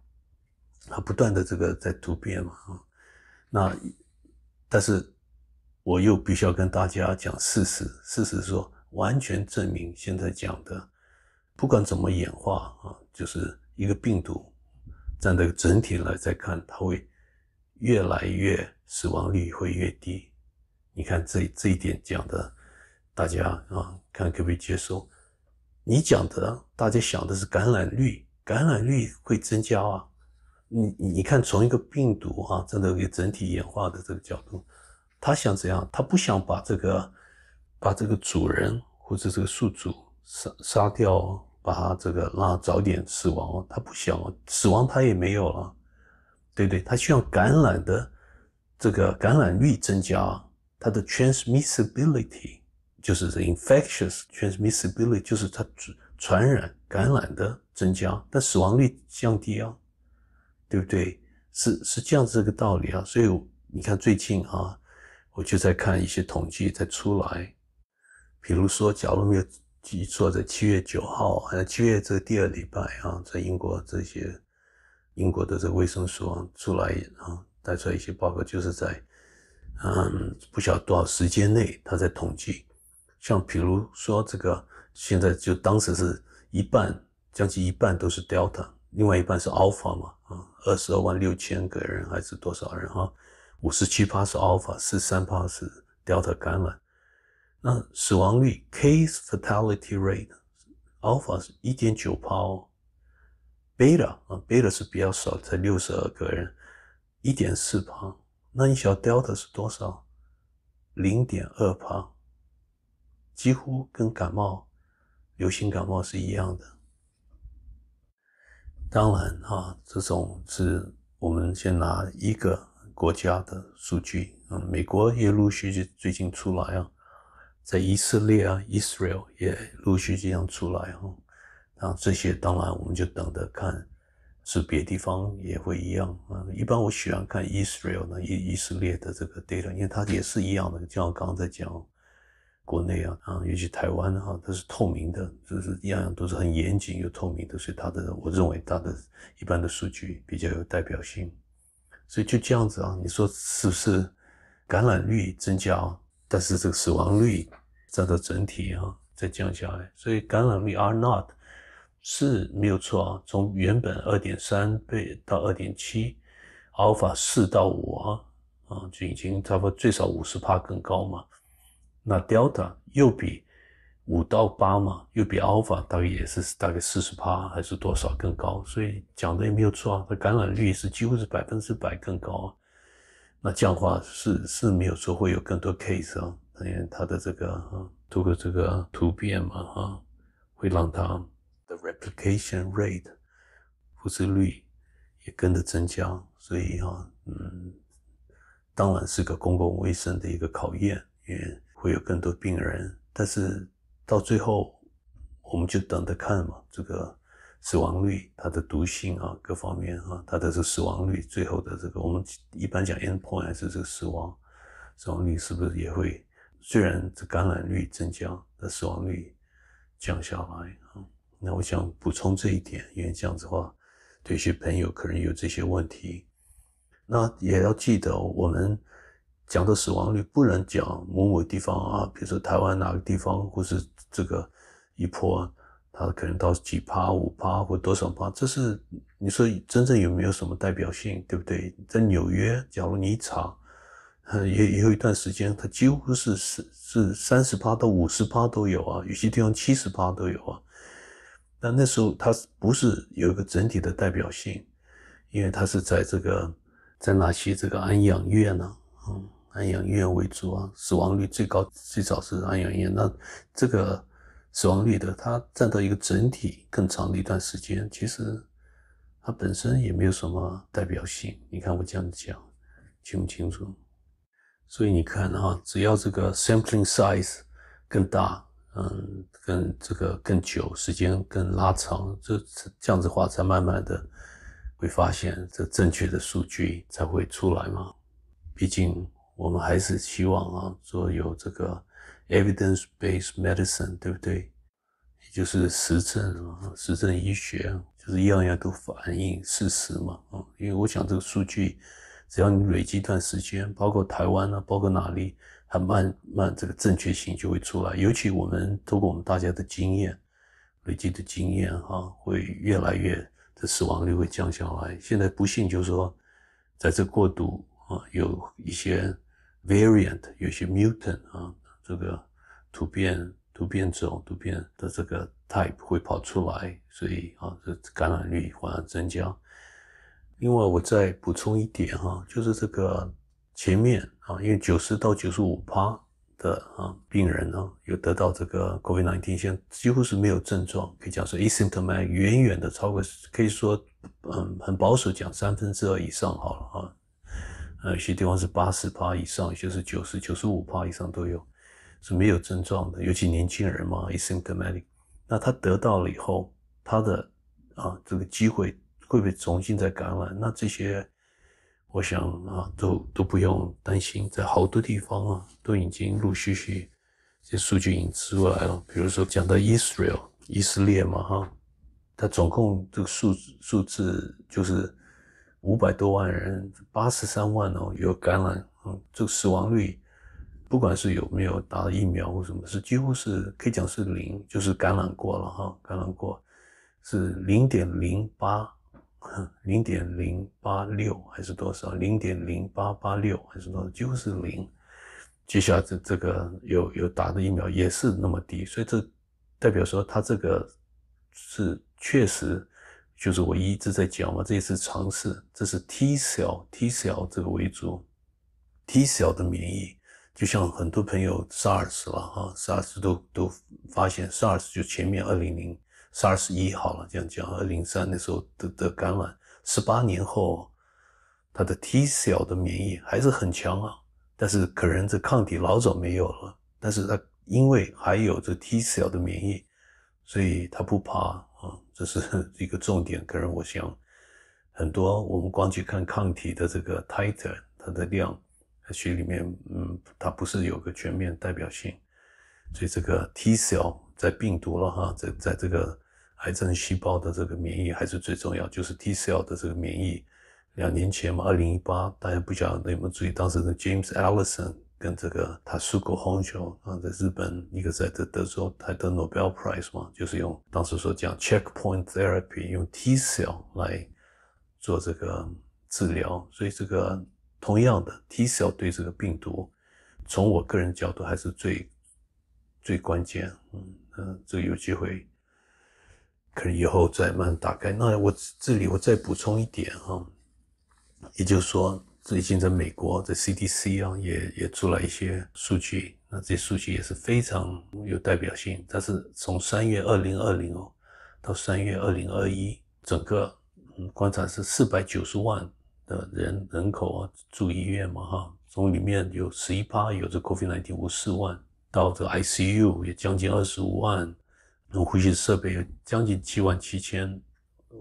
它不断的这个在突变嘛啊，那但是。我又必须要跟大家讲事实，事实说完全证明现在讲的，不管怎么演化啊，就是一个病毒，站在整体来再看，它会越来越死亡率会越低。你看这这一点讲的，大家啊，看可不可以接受？你讲的大家想的是感染率，感染率会增加啊？你你看从一个病毒啊，站在一个整体演化的这个角度。他想怎样？他不想把这个、把这个主人或者这个宿主杀杀掉，把他这个让他早点死亡哦。他不想哦，死亡他也没有了，对不对？他希望感染的这个感染率增加，他的 transmissibility 就是 infectious transmissibility 就是他传传染感染的增加，但死亡率降低啊，对不对？是是这样子一个道理啊。所以你看最近啊。我就在看一些统计在出来，比如说，假如没有记错，在七月九号，七月这第二礼拜啊，在英国这些英国的这个卫生署啊出来，啊，带出来一些报告，就是在嗯，不晓得多少时间内他在统计，像比如说这个现在就当时是一半，将近一半都是 Delta，另外一半是 Alpha 嘛，啊，二十二万六千个人还是多少人啊？五十七趴是 alpha，四三趴是 delta 感染。那死亡率 case fatality rate，alpha 是一点九趴，beta 啊 beta 是比较少，才六十二个人一点四趴。那你得 delta 是多少？零点二趴，几乎跟感冒、流行感冒是一样的。当然啊，这种是我们先拿一个。国家的数据啊，美国也陆续就最近出来啊，在以色列啊，Israel 也陆续这样出来啊。那这些当然我们就等着看，是别地方也会一样啊。一般我喜欢看 Israel 呢，以以色列的这个 data，因为它也是一样的，就像刚刚在讲国内啊，啊尤其台湾啊，它是透明的，就是样样都是很严谨又透明的，所以它的我认为它的一般的数据比较有代表性。所以就这样子啊，你说是不是感染率增加，但是这个死亡率占到整体啊再降下来，所以感染率 R not 是没有错啊，从原本二点三倍到二点七，alpha 四到五啊，啊就已经差不多最少五十帕更高嘛，那 delta 又比。五到八嘛，又比 Alpha 大概也是大概四十帕还是多少更高，所以讲的也没有错啊。它感染率是几乎是百分之百更高啊。那这样的话是是没有说会有更多 case 啊？因为它的这个通过这个突变嘛，哈，会让它的 replication rate 复制率也跟着增加，所以啊，嗯，当然是个公共卫生的一个考验，因为会有更多病人，但是。到最后，我们就等着看嘛。这个死亡率，它的毒性啊，各方面啊，它的这死亡率，最后的这个，我们一般讲 Endpoint 是这个死亡死亡率是不是也会？虽然这感染率增加，但死亡率降下来啊。那我想补充这一点，因为这样子的话，对一些朋友可能有这些问题，那也要记得我们。讲的死亡率不能讲某某地方啊，比如说台湾哪个地方，或是这个一坡，它可能到几帕、五帕或多少帕，这是你说真正有没有什么代表性，对不对？在纽约，假如你查，也也有一段时间，它几乎是是是三十帕到五十帕都有啊，有些地方七十帕都有啊。那那时候它不是有一个整体的代表性，因为它是在这个在哪些这个安养院呢？嗯。安养医院为主啊，死亡率最高，最早是安养医院。那这个死亡率的，它占到一个整体更长的一段时间，其实它本身也没有什么代表性。你看我这样讲，清不清楚？所以你看啊，只要这个 sampling size 更大，嗯，更这个更久，时间更拉长，这这样子话才慢慢的会发现这正确的数据才会出来嘛。毕竟。我们还是希望啊，说有这个 evidence-based medicine，对不对？也就是实证啊，实证医学，就是样样都反映事实嘛啊。因为我想这个数据，只要你累积一段时间，包括台湾啊，包括哪里，它慢慢这个正确性就会出来。尤其我们通过我们大家的经验，累积的经验啊，会越来越这死亡率会降下来。现在不幸就是说，在这过度啊，有一些。Variant 有些 mutant 啊，这个突变、突变种、突变的这个 type 会跑出来，所以啊，这感染率反而增加。另外，我再补充一点哈，就是这个前面啊，因为九十到九十五趴的啊病人呢，有得到这个 COVID nineteen，现在几乎是没有症状，可以讲说 asymptomatic 远远的超过，可以说嗯，很保守讲三分之二以上好了啊。呃，有些地方是八十趴以上，有些是九十九十五帕以上都有，是没有症状的，尤其年轻人嘛，asymptomatic。那他得到了以后，他的啊这个机会会被重新再感染？那这些，我想啊，都都不用担心，在好多地方啊，都已经陆续续这数据已经出来了。比如说讲到 Israel 以色列嘛哈，它总共这个数数字就是。五百多万人，八十三万哦，有感染，嗯，这个死亡率，不管是有没有打疫苗或什么，是几乎是可以讲是零，就是感染过了哈，感染过是零点零八，零点零八六还是多少？零点零八八六还是多少？几乎是零。接下来这这个有有打的疫苗也是那么低，所以这代表说他这个是确实。就是我一直在讲嘛，这也是尝试，这是 T cell T cell 这个为主 T cell 的免疫，就像很多朋友 SARS 了啊，SARS 都都发现 SARS 就前面二零零 SARS 一好了这样讲，二零三那时候得得感染，十八年后他的 T cell 的免疫还是很强啊，但是可能这抗体老早没有了，但是他因为还有这 T cell 的免疫，所以他不怕。这是 [laughs] 一个重点，可能我想，很多我们光去看抗体的这个 titer，它的量，血里面，嗯，它不是有个全面代表性，所以这个 T cell 在病毒了哈，在在这个癌症细胞的这个免疫还是最重要，就是 T cell 的这个免疫。两年前嘛，二零一八，大家不晓得有没有注意，当时的 James Allison。跟这个，他输过红球啊，在日本，一个在德德州还得 Nobel prize 嘛，就是用当时说讲 checkpoint therapy，用 T cell 来做这个治疗，所以这个同样的 T cell 对这个病毒，从我个人角度还是最最关键，嗯嗯，这个有机会，可能以后再慢慢打开。那我这里我再补充一点哈，也就是说。最近在美国，在 CDC 啊也也做了一些数据，那这数据也是非常有代表性。但是从三月二零二零哦到三月二零二一，整个嗯观察是四百九十万的人人口啊住医院嘛哈，从里面有十一趴有这 COVID nineteen 五四万到这 ICU 也将近二十五万，用呼吸设备有将近七万七千。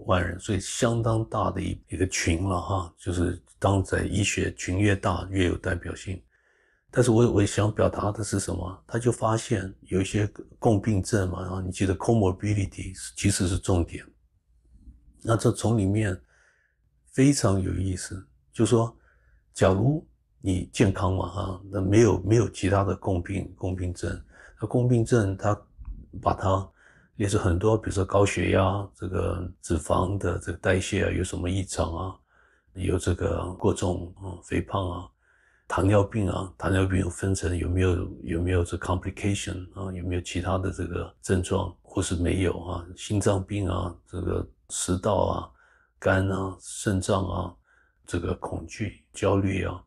万人，所以相当大的一一个群了哈，就是当在医学群越大越有代表性。但是我我想表达的是什么？他就发现有一些共病症嘛，然后你记得 comorbidity 其实是重点。那这从里面非常有意思，就说假如你健康嘛哈，那没有没有其他的共病共病症，那共病症它把它。也是很多，比如说高血压，这个脂肪的这个代谢啊有什么异常啊？有这个过重啊、肥胖啊、糖尿病啊？糖尿病分成有没有有没有这 complication 啊？有没有其他的这个症状？或是没有啊？心脏病啊？这个食道啊、肝啊、肾脏啊？这个恐惧、焦虑啊？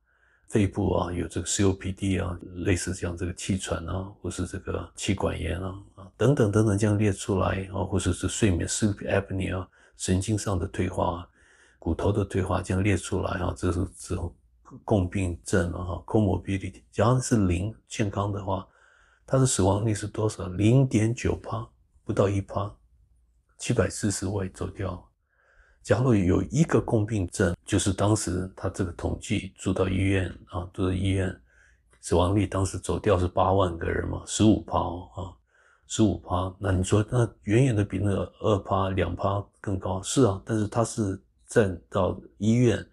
肺部啊，有这个 COPD 啊，类似像这个气喘啊，或是这个气管炎啊，啊等等等等这样列出来啊，或者是睡眠 sleep apnea 啊，神经上的退化啊，骨头的退化这样列出来啊，这是之后共病症啊，c o m o r b i d i t y 假如是零健康的话，它的死亡率是多少？零点九趴，不到一趴，七百四十万走掉。假如有一个共病症，就是当时他这个统计住到医院啊，住到医院死亡率，当时走掉是八万个人嘛，十五帕哦啊，十五帕，那你说那远远的比那个二帕两帕更高，是啊，但是他是站到医院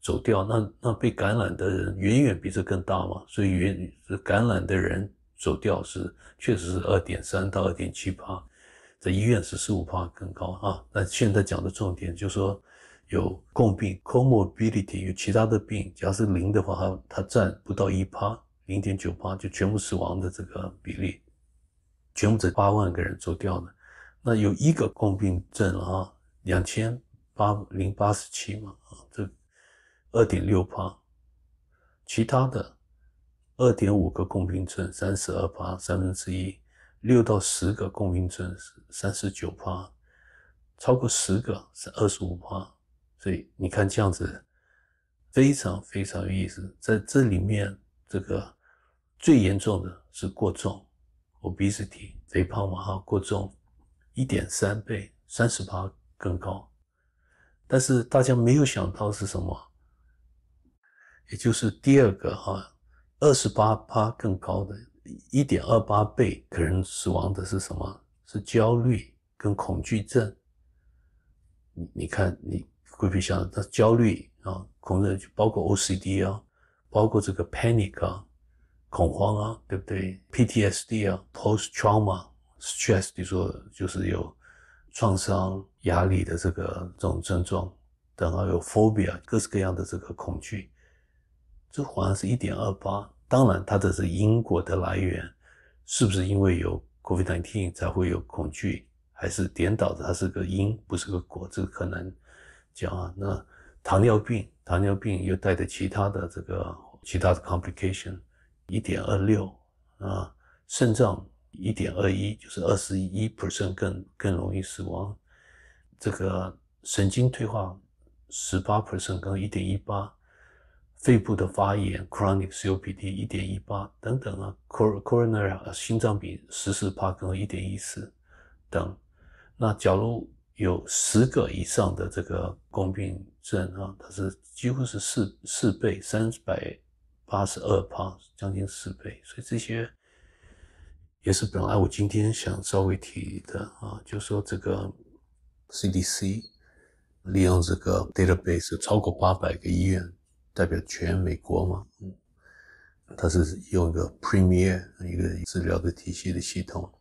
走掉，那那被感染的人远远比这更大嘛，所以远感染的人走掉是确实是二点三到二点七八。在医院是十五帕更高啊！那现在讲的重点就是说，有共病 （comorbidity） 有其他的病，假如是零的话，它它占不到一帕，零点九帕就全部死亡的这个比例，全部这八万个人走掉的。那有一个共病症啊，两千八零八十七嘛啊，这二点六帕，其他的二点五个共病症，三十二帕，三分之一。六到十个，公平是三十九趴，超过十个是二十五帕。所以你看这样子，非常非常有意思。在这里面，这个最严重的是过重 （obesity，肥胖嘛哈）过重，一点三倍，三十八更高。但是大家没有想到是什么，也就是第二个哈，二十八趴更高的。一点二八倍，可能死亡的是什么？是焦虑跟恐惧症。你你看，你会不会想，到焦虑啊，恐惧包括 OCD 啊，包括这个 panic 啊，恐慌啊，对不对？PTSD 啊，post trauma stress，比如说就是有创伤压力的这个这种症状，然后有 phobia，各式各样的这个恐惧，这好像是一点二八。当然，它的是因果的来源，是不是因为有 c o v i nineteen 才会有恐惧，还是颠倒的？它是个因，不是个果。这个可能讲啊，那糖尿病，糖尿病又带着其他的这个其他的 complication，一点二六啊，肾脏一点二一，就是二十一 percent 更更容易死亡，这个神经退化十八 percent 跟一点一八。肺部的发炎 c h r o n i c COPD 1.18） 等等啊，cor o n a r y 心脏病 （14 帕克和 1.14） 等。那假如有十个以上的这个共病症啊，它是几乎是四四倍，三百八十二帕，将近四倍。所以这些也是本来我今天想稍微提的啊，就说这个 CDC 利用这个 database 超过八百个医院。代表全美国嘛？嗯，他是用一个 Premier 一个治疗的体系的系统。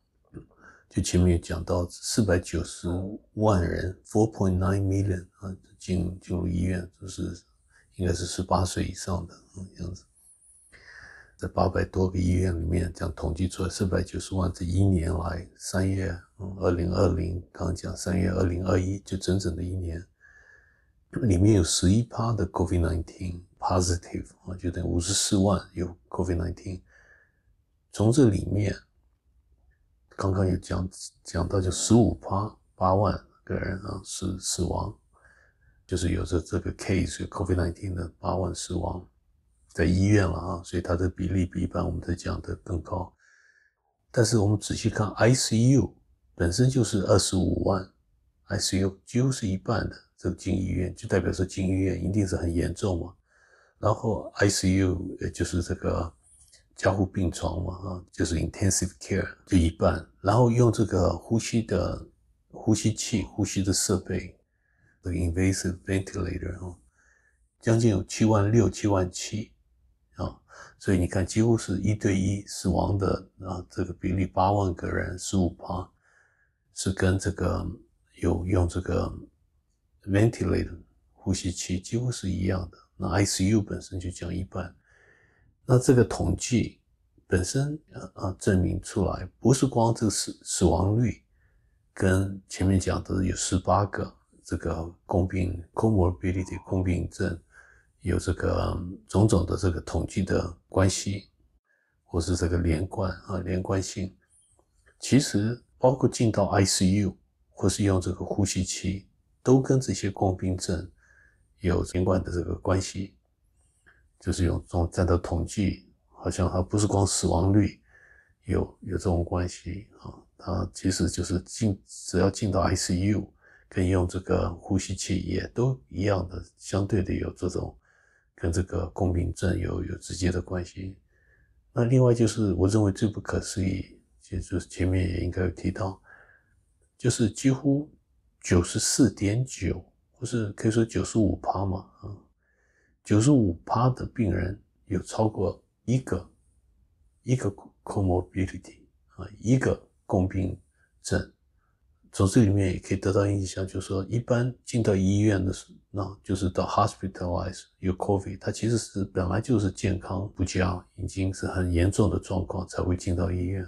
就前面讲到，四百九十万人，four point nine million 啊，进进入医院，就是应该是十八岁以上的这样子。在八百多个医院里面，这样统计出来四百九十万，这一年来，三月，嗯，二零二零刚讲三月二零二一，就整整的一年，里面有十一趴的 Covid nineteen。positive 啊，就等于五十四万有 COVID-19。从这里面，刚刚有讲讲到就十五趴八万个人啊，死死亡，就是有着这个 case COVID-19 的八万死亡，在医院了啊，所以它的比例比一般我们在讲的更高。但是我们仔细看 ICU 本身就是二十五万，ICU 几乎是一半的，这个进医院，就代表说进医院一定是很严重嘛。然后 ICU 也就是这个交护病床嘛，啊，就是 intensive care 就一半。然后用这个呼吸的呼吸器、呼吸的设备，the invasive ventilator 啊，将近有七万六、七万七啊。所以你看，几乎是一对一死亡的啊，这个比例八万个人十五趴是跟这个有用这个 ventilator 呼吸器几乎是一样的。那 ICU 本身就降一半，那这个统计本身啊啊证明出来，不是光这个死死亡率，跟前面讲的有十八个这个共病 comorbidity 共病症，有这个种种的这个统计的关系，或是这个连贯啊连贯性，其实包括进到 ICU 或是用这个呼吸机，都跟这些共病症。有相关的这个关系，就是用种战斗统计，好像它不是光死亡率有有这种关系啊，它其实就是进只要进到 ICU 跟用这个呼吸器也都一样的，相对的有这种跟这个共病症有有直接的关系。那另外就是我认为最不可思议，就就是前面也应该有提到，就是几乎九十四点九。不是可以说九十五趴吗？啊，九十五趴的病人有超过一个，一个 comorbidity 啊，一个共病症。从这里面也可以得到印象，就是说一般进到医院的时候，那就是到 hospitalized 有 covid，他其实是本来就是健康不佳，已经是很严重的状况才会进到医院，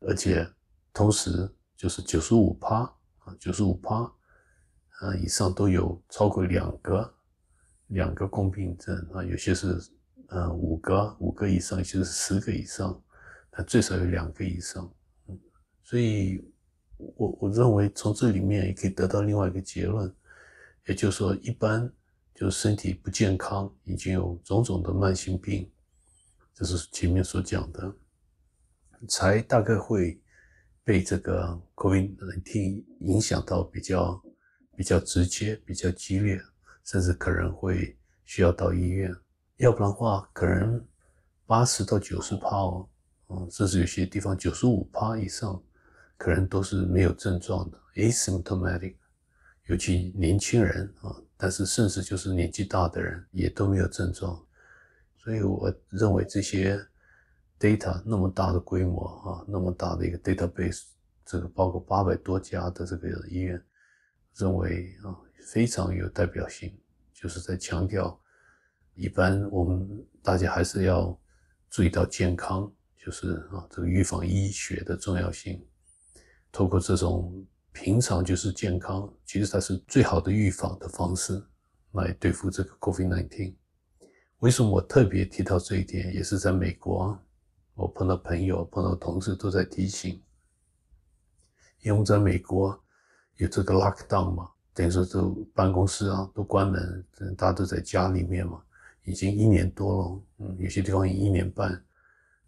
而且同时就是九十五趴啊，九十五趴。啊，以上都有超过两个，两个共病症啊，有些是嗯五个，五个以上，有些是十个以上，它最少有两个以上。嗯，所以，我我认为从这里面也可以得到另外一个结论，也就是说，一般就是身体不健康，已经有种种的慢性病，就是前面所讲的，才大概会被这个国民人听影响到比较。比较直接、比较激烈，甚至可能会需要到医院；要不然的话，可能八十到九十趴哦，嗯，甚至有些地方九十五趴以上，可能都是没有症状的 （asymptomatic），尤其年轻人啊，但是甚至就是年纪大的人也都没有症状。所以我认为这些 data 那么大的规模啊，那么大的一个 database，这个包括八百多家的这个医院。认为啊非常有代表性，就是在强调，一般我们大家还是要注意到健康，就是啊这个预防医学的重要性。透过这种平常就是健康，其实它是最好的预防的方式，来对付这个 COVID-19。为什么我特别提到这一点？也是在美国，我碰到朋友、碰到同事都在提醒，因为在美国。有这个 lockdown 嘛？等于说都办公室啊都关门，大家都在家里面嘛，已经一年多了，嗯，有些地方一年半，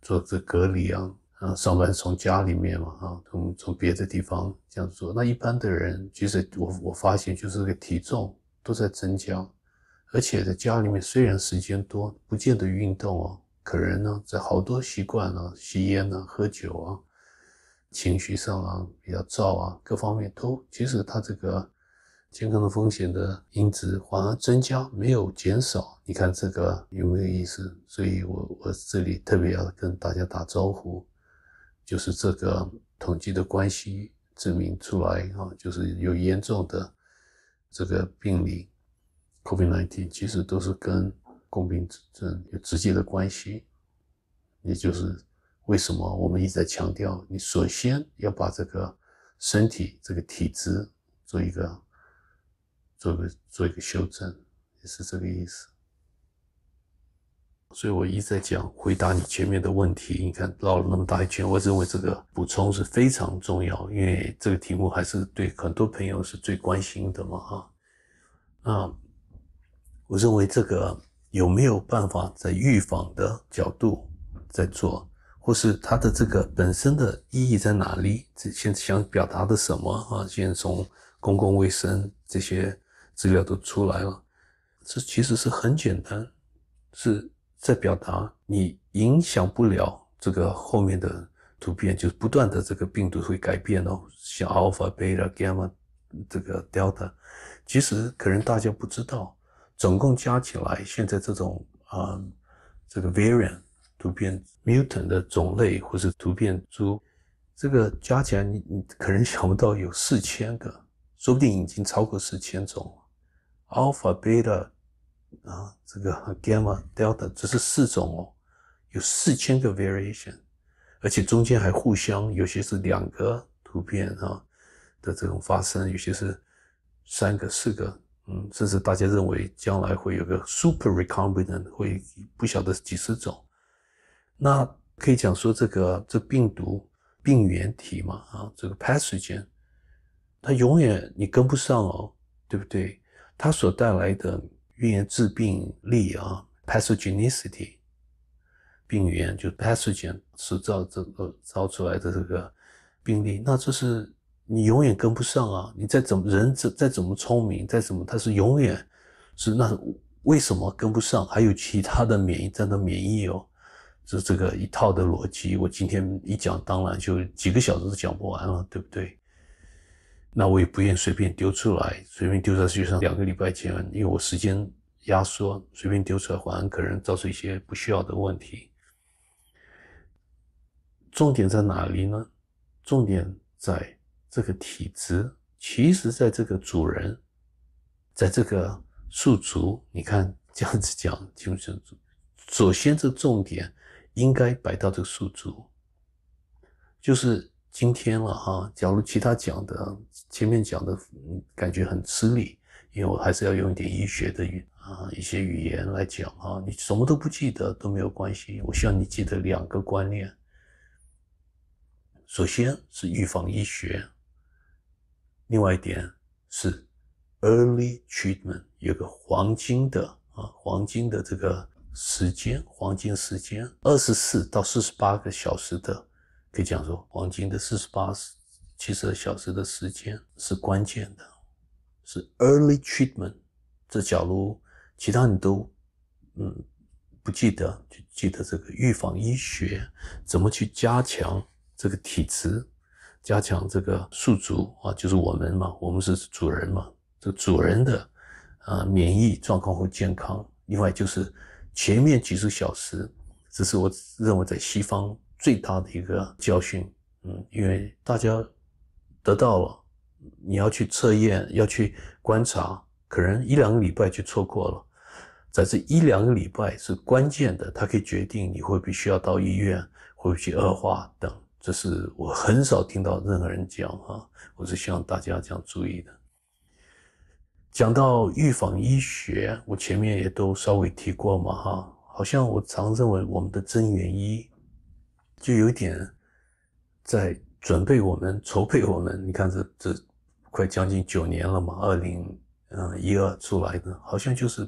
做这隔离啊，啊，上班从家里面嘛，啊，从从别的地方这样子做。那一般的人，其实我我发现就是这个体重都在增加，而且在家里面虽然时间多，不见得运动啊，可人呢在好多习惯啊，吸烟啊，喝酒啊。情绪上啊比较躁啊，各方面都，其实他这个健康的风险的因子反而增加，没有减少。你看这个有没有意思？所以，我我这里特别要跟大家打招呼，就是这个统计的关系证明出来啊，就是有严重的这个病例，COVID-19 其实都是跟公民证有直接的关系，也就是。为什么我们一直强调你首先要把这个身体这个体质做一个、做个、做一个修正，也是这个意思。所以我一直在讲，回答你前面的问题，你看绕了那么大一圈。我认为这个补充是非常重要，因为这个题目还是对很多朋友是最关心的嘛，啊？那我认为这个有没有办法在预防的角度在做？或是它的这个本身的意义在哪里？这现在想表达的什么啊？现在从公共卫生这些资料都出来了，这其实是很简单，是在表达你影响不了这个后面的突变，就是不断的这个病毒会改变哦，像 alpha、beta、gamma、这个 delta，其实可能大家不知道，总共加起来现在这种啊，这个 variant。突变 mutant 的种类或是突变株，这个加起来你你可能想不到有四千个，说不定已经超过四千种了。Alpha, Beta 啊，这个 Gamma, Delta 只是四种哦，有四千个 variation，而且中间还互相，有些是两个突变啊的这种发生，有些是三个、四个，嗯，甚至大家认为将来会有个 super recombinant，会不晓得几十种。那可以讲说，这个这病毒病原体嘛，啊，这个 pathogen，它永远你跟不上哦，对不对？它所带来的言致病力啊，pathogenicity，病原就是 pathogen 所造这个造出来的这个病例，那这是你永远跟不上啊！你再怎么人再再怎么聪明，再怎么，它是永远是那为什么跟不上？还有其他的免疫站的免疫哦。是这个一套的逻辑，我今天一讲，当然就几个小时都讲不完了，对不对？那我也不愿随便丢出来，随便丢在世界上，两个礼拜前，因为我时间压缩，随便丢出来，还可能造成一些不需要的问题。重点在哪里呢？重点在这个体质，其实在这个主人，在这个宿主。你看这样子讲，就是首先这重点。应该摆到这个数组。就是今天了哈。假如其他讲的前面讲的，感觉很吃力，因为我还是要用一点医学的语啊，一些语言来讲啊，你什么都不记得都没有关系。我希望你记得两个观念，首先是预防医学，另外一点是 early treatment，有个黄金的啊，黄金的这个。时间黄金时间二十四到四十八个小时的，可以讲说黄金的四十八、七十二小时的时间是关键的，是 early treatment。这假如其他你都，嗯，不记得，就记得这个预防医学怎么去加强这个体质，加强这个宿主啊，就是我们嘛，我们是主人嘛，这主人的啊免疫状况和健康，另外就是。前面几十小时，这是我认为在西方最大的一个教训。嗯，因为大家得到了，你要去测验，要去观察，可能一两个礼拜就错过了。在这一两个礼拜是关键的，它可以决定你会不需要到医院，会不会去恶化等。这是我很少听到任何人讲啊，我是希望大家这样注意的。讲到预防医学，我前面也都稍微提过嘛，哈，好像我常认为我们的真元医就有点在准备我们、筹备我们。你看，这这快将近九年了嘛，二零嗯一二出来的，好像就是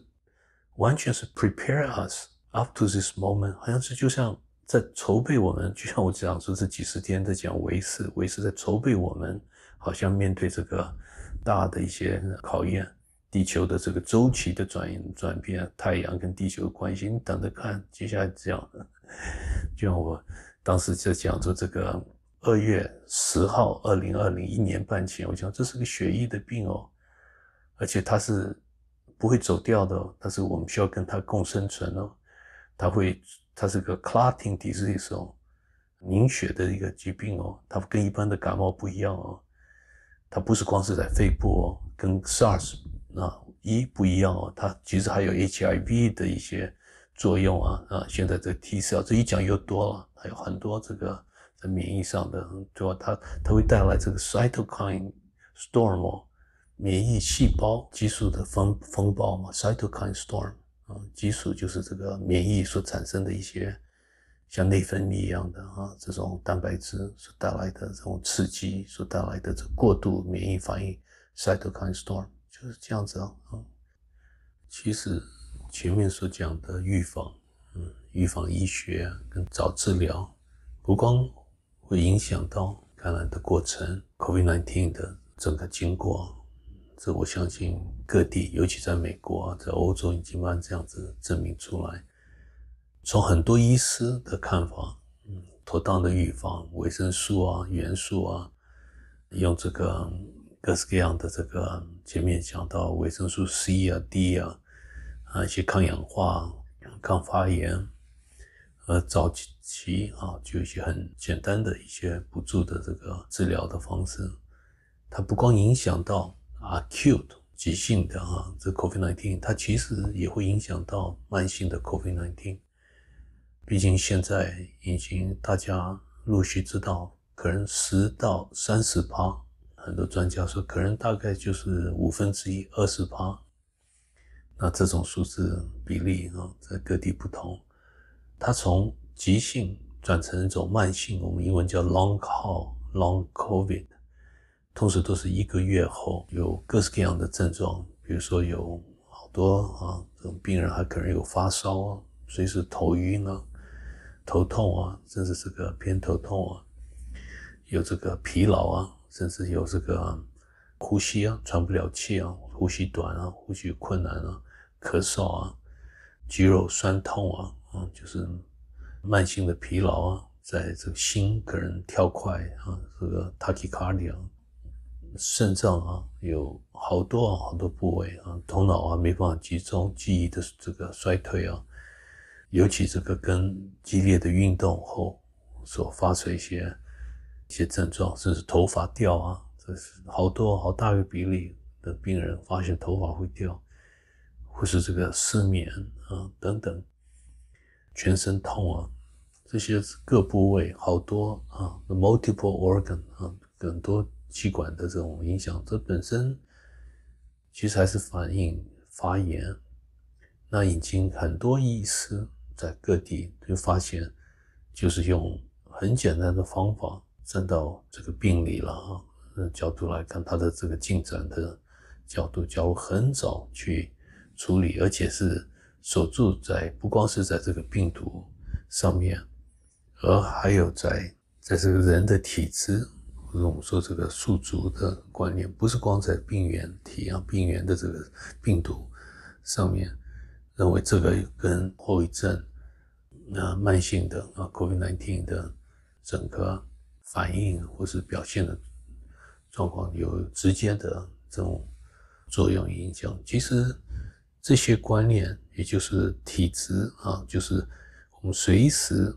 完全是 prepare us up to this moment，好像是就像在筹备我们，就像我讲说这几十天在讲维斯维斯在筹备我们，好像面对这个大的一些考验。地球的这个周期的转转变，太阳跟地球的关系，你等着看。接下来讲，就像我当时在讲说，这个二月十号，二零二零一年半前，我想这是个血液的病哦，而且它是不会走掉的哦，但是我们需要跟它共生存哦。它会，它是个 clotting，disease 哦，凝血的一个疾病哦。它跟一般的感冒不一样哦，它不是光是在肺部哦，跟 SARS。那一不一样哦？它其实还有 HIV 的一些作用啊。啊，现在这 T 细 l 这一讲又多了，还有很多这个在免疫上的，主要它它会带来这个 cytokine storm 哦、免疫细胞激素的风风暴嘛，cytokine storm 啊，激素就是这个免疫所产生的一些像内分泌一样的啊，这种蛋白质所带来的这种刺激所带来的这过度免疫反应，cytokine storm。就是这样子啊，嗯，其实前面所讲的预防，嗯，预防医学跟早治疗，不光会影响到感染的过程，COVID nineteen 的整个经过，这我相信各地，尤其在美国啊，在欧洲已经慢慢这样子证明出来。从很多医师的看法，嗯，妥当的预防，维生素啊，元素啊，用这个各式各样的这个。前面讲到维生素 C 啊、D 啊，啊一些抗氧化、抗发炎，呃早期啊就一些很简单的一些辅助的这个治疗的方式，它不光影响到 acute 急性的啊这 COVID-19，它其实也会影响到慢性的 COVID-19，毕竟现在已经大家陆续知道，可能十到三十趴。很多专家说，可能大概就是五分之一，二十八。那这种数字比例啊，在各地不同。它从急性转成一种慢性，我们英文叫 long haul long covid。同时都是一个月后有各式各样的症状，比如说有好多啊，这种病人还可能有发烧啊，随时头晕啊，头痛啊，甚至这个偏头痛啊，有这个疲劳啊。甚至有这个呼吸啊，喘不了气啊，呼吸短啊，呼吸困难啊，咳嗽啊，肌肉酸痛啊，啊，就是慢性的疲劳啊，在这个心可能跳快啊，这个 tachycardia，肾脏啊有好多啊，好多部位啊，头脑啊没办法集中，记忆的这个衰退啊，尤其这个跟激烈的运动后所发出一些。一些症状，甚至头发掉啊，这是好多好大一个比例的病人发现头发会掉，或是这个失眠啊等等，全身痛啊，这些各部位好多啊，multiple organ 啊，很多器官的这种影响，这本身其实还是反映发炎。那已经很多医师在各地都发现，就是用很简单的方法。站到这个病理了啊，角度来看，他的这个进展的角度，叫我很早去处理，而且是守住在不光是在这个病毒上面，而还有在在这个人的体质，我们说这个宿主的观念，不是光在病原体啊、病原的这个病毒上面，认为这个跟后遗症，那慢性的啊，COVID-19 的整个。反应或是表现的状况有直接的这种作用影响。其实这些观念，也就是体质啊，就是我们随时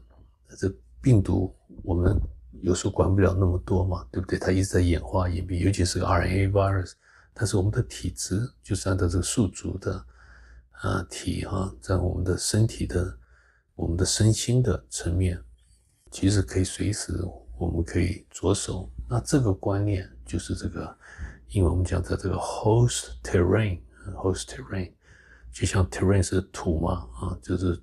这病毒，我们有时候管不了那么多嘛，对不对？它一直在演化演变，尤其是 RNA virus。但是我们的体质就是按照这个宿主的啊体哈，在我们的身体的、我们的身心的层面，其实可以随时。我们可以着手，那这个观念就是这个，因为我们讲的这个 host terrain，host terrain，就像 terrain 是土嘛，啊，就是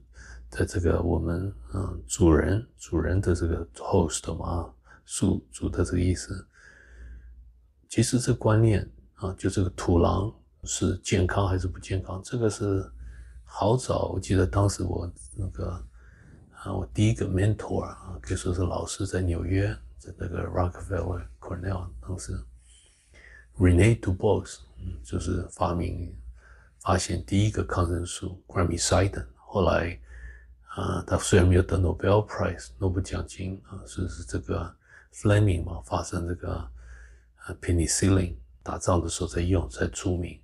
在这个我们嗯，主人主人的这个 host 嘛，宿主的这个意思。其实这观念啊，就这个土狼是健康还是不健康，这个是好早，我记得当时我那个。我第一个 mentor 啊，可以说是老师，在纽约，在那个 Rockefeller Cornell，当时 r e n e Dubos，就是发明、发现第一个抗生素 g r a m m y c i d i n 后来，啊，他虽然没有得 Nobel Prize 诺贝尔奖金啊，就是这个 Fleming 嘛，发生这个啊 Penicillin，打仗的时候在用，在出名。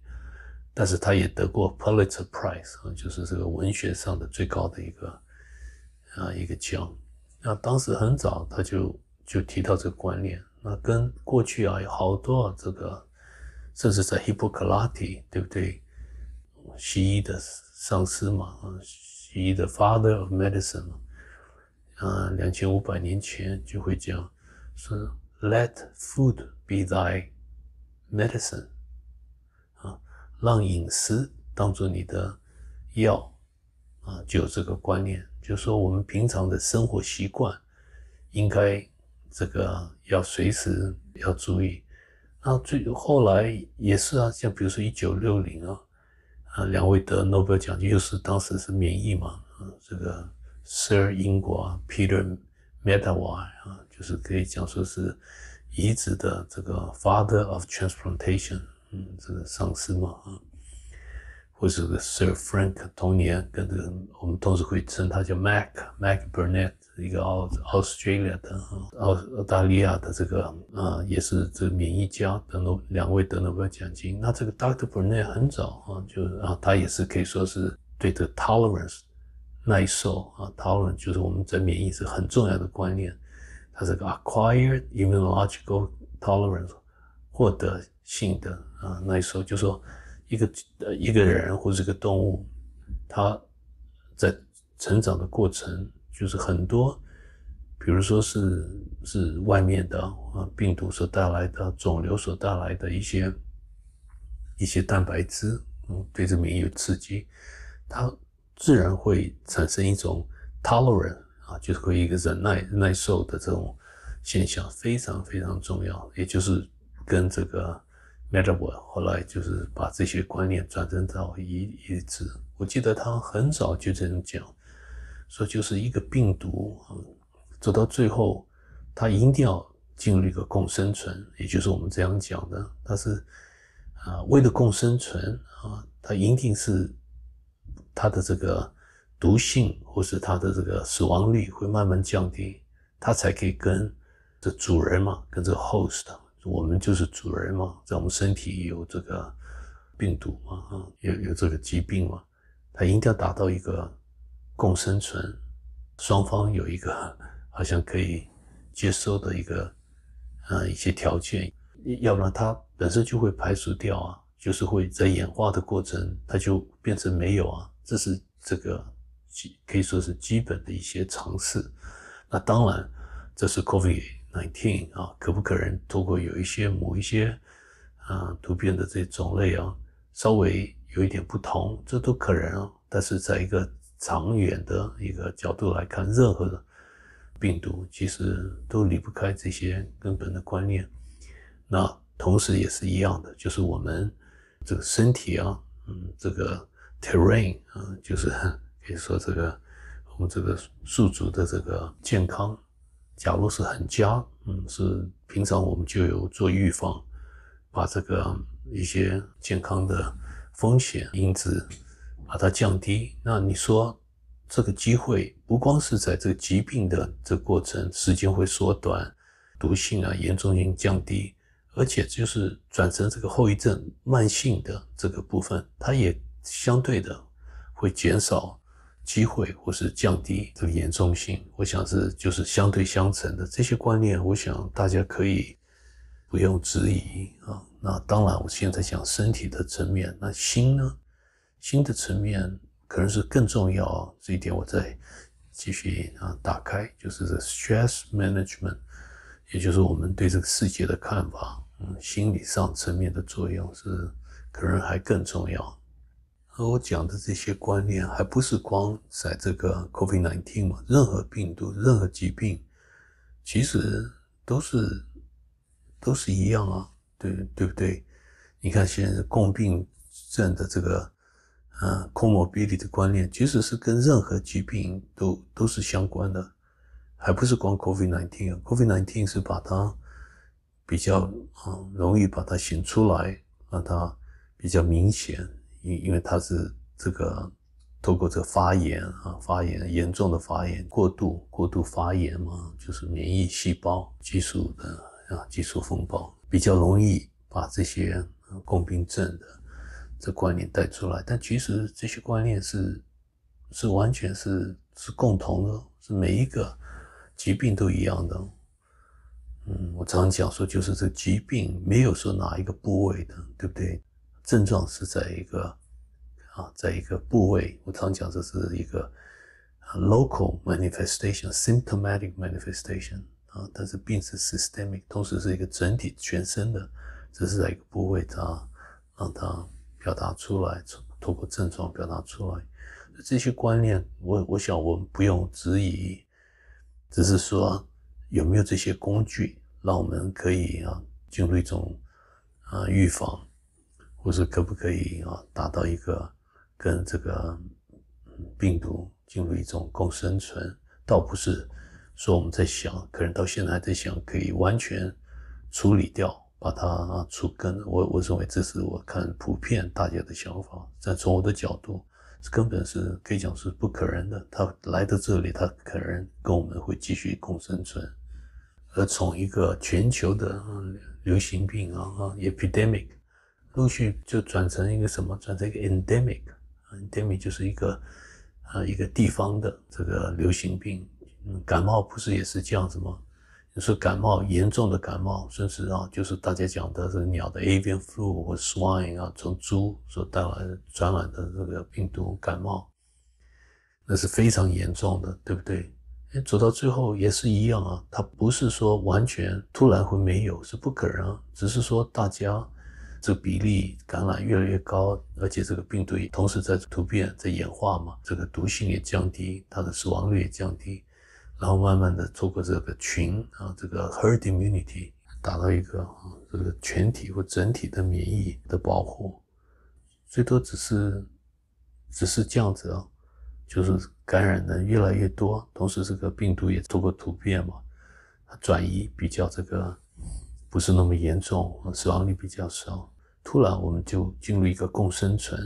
但是他也得过 Pulitzer Prize 啊，就是这个文学上的最高的一个。啊，一个教。那当时很早他就就提到这个观念。那跟过去啊，有好多这个，甚至在 Hippocrates，对不对？西医的上司嘛，西医的 Father of Medicine，啊，两千五百年前就会讲，说 Let food be thy medicine，啊，让饮食当做你的药，啊，就有这个观念。就说我们平常的生活习惯，应该这个要随时要注意。那最后来也是啊，像比如说一九六零啊，啊两位得诺贝尔奖就又是当时是免疫嘛，啊这个 Sir 英国啊、Peter Medawar 啊，就是可以讲说是移植的这个 Father of Transplantation，嗯，这个丧尸嘛啊。或者 Sir Frank 同年跟这个我们同时会称他叫 Mac Mac Burnett，一个澳 Australia 的，澳澳大利亚的这个啊，也是这免疫家得诺两位得诺贝尔奖金。那这个 Dr Burnett 很早啊，就啊，他也是可以说是对这 tolerance 耐受啊，tolerance 就是我们在免疫是很重要的观念，他是个 acquired immunological tolerance 获得性的啊耐受，就说。一个呃，一个人或者一个动物，它在成长的过程，就是很多，比如说是是外面的啊，病毒所带来的、肿瘤所带来的一些一些蛋白质，嗯，对这免疫有刺激，它自然会产生一种 tolerance 啊，就是会一个忍耐、耐受的这种现象，非常非常重要，也就是跟这个。后来就是把这些观念转成到一一直，我记得他很早就这样讲，说就是一个病毒，走到最后，它一定要进入一个共生存，也就是我们这样讲的，它是啊为了共生存啊，它一定是它的这个毒性或是它的这个死亡率会慢慢降低，它才可以跟这主人嘛，跟这个 host。我们就是主人嘛，在我们身体有这个病毒嘛，啊，有有这个疾病嘛，它一定要达到一个共生存，双方有一个 [laughs] 好像可以接收的一个，呃一些条件，要不然它本身就会排除掉啊，就是会在演化的过程，它就变成没有啊，这是这个基可以说是基本的一些尝试，那当然这是 COVID。Nineteen 啊，可不可能通过有一些某一些，啊突变的这种类啊，稍微有一点不同，这都可能啊。但是，在一个长远的一个角度来看，任何的病毒其实都离不开这些根本的观念。那同时也是一样的，就是我们这个身体啊，嗯，这个 terrain 啊，就是比 [laughs] 如说这个我们这个宿主的这个健康。假如是很佳，嗯，是平常我们就有做预防，把这个一些健康的风险因子把它降低。那你说这个机会不光是在这个疾病的这过程时间会缩短，毒性啊严重性降低，而且就是转成这个后遗症慢性的这个部分，它也相对的会减少。机会或是降低这个严重性，我想是就是相对相成的这些观念，我想大家可以不用质疑啊。那当然，我现在讲身体的层面，那心呢？心的层面可能是更重要啊。这一点，我再继续啊打开，就是这 stress management，也就是我们对这个世界的看法，嗯，心理上层面的作用是可能还更重要。而我讲的这些观念，还不是光在这个 COVID nineteen 嘛？任何病毒、任何疾病，其实都是都是一样啊，对对不对？你看现在共病症的这个嗯空模比例的观念，其实是跟任何疾病都都是相关的，还不是光 COVID nineteen COVID nineteen 是把它比较啊容易把它显出来，让它比较明显。因因为它是这个，透过这发炎啊，发炎严重的发炎过度过度发炎嘛，就是免疫细胞激素的啊激素风暴，比较容易把这些共病症的这观念带出来。但其实这些观念是是完全是是共同的，是每一个疾病都一样的。嗯，我常讲说，就是这疾病没有说哪一个部位的，对不对？症状是在一个啊，在一个部位，我常讲这是一个 local manifestation，symptomatic manifestation 啊，但是病是 systemic，同时是一个整体、全身的。只是在一个部位，它让它表达出来，通过症状表达出来。这些观念，我我想我们不用质疑，只是说有没有这些工具，让我们可以啊进入一种啊预防。或是可不可以啊，达到一个跟这个病毒进入一种共生存？倒不是说我们在想，可能到现在还在想可以完全处理掉，把它除根。我我认为这是我看普遍大家的想法，但从我的角度，根本是可以讲是不可能的。它来到这里，它可能跟我们会继续共生存，而从一个全球的流行病啊啊，epidemic。陆续就转成一个什么？转成一个 endemic，endemic 就是一个，呃，一个地方的这个流行病。嗯，感冒不是也是这样？吗？有你说感冒严重的感冒，甚至啊，就是大家讲的是鸟的 avian flu 或者 swine 啊，从猪所带来的传染的这个病毒感冒，那是非常严重的，对不对？哎，走到最后也是一样啊，它不是说完全突然会没有，是不可能，只是说大家。这比例感染越来越高，而且这个病毒同时在突变、在演化嘛，这个毒性也降低，它的死亡率也降低，然后慢慢的通过这个群啊，这个 herd immunity，达到一个这个全体或整体的免疫的保护，最多只是只是这样子啊，就是感染的越来越多，同时这个病毒也透过突变嘛，它转移比较这个不是那么严重，死亡率比较少。突然，我们就进入一个共生存，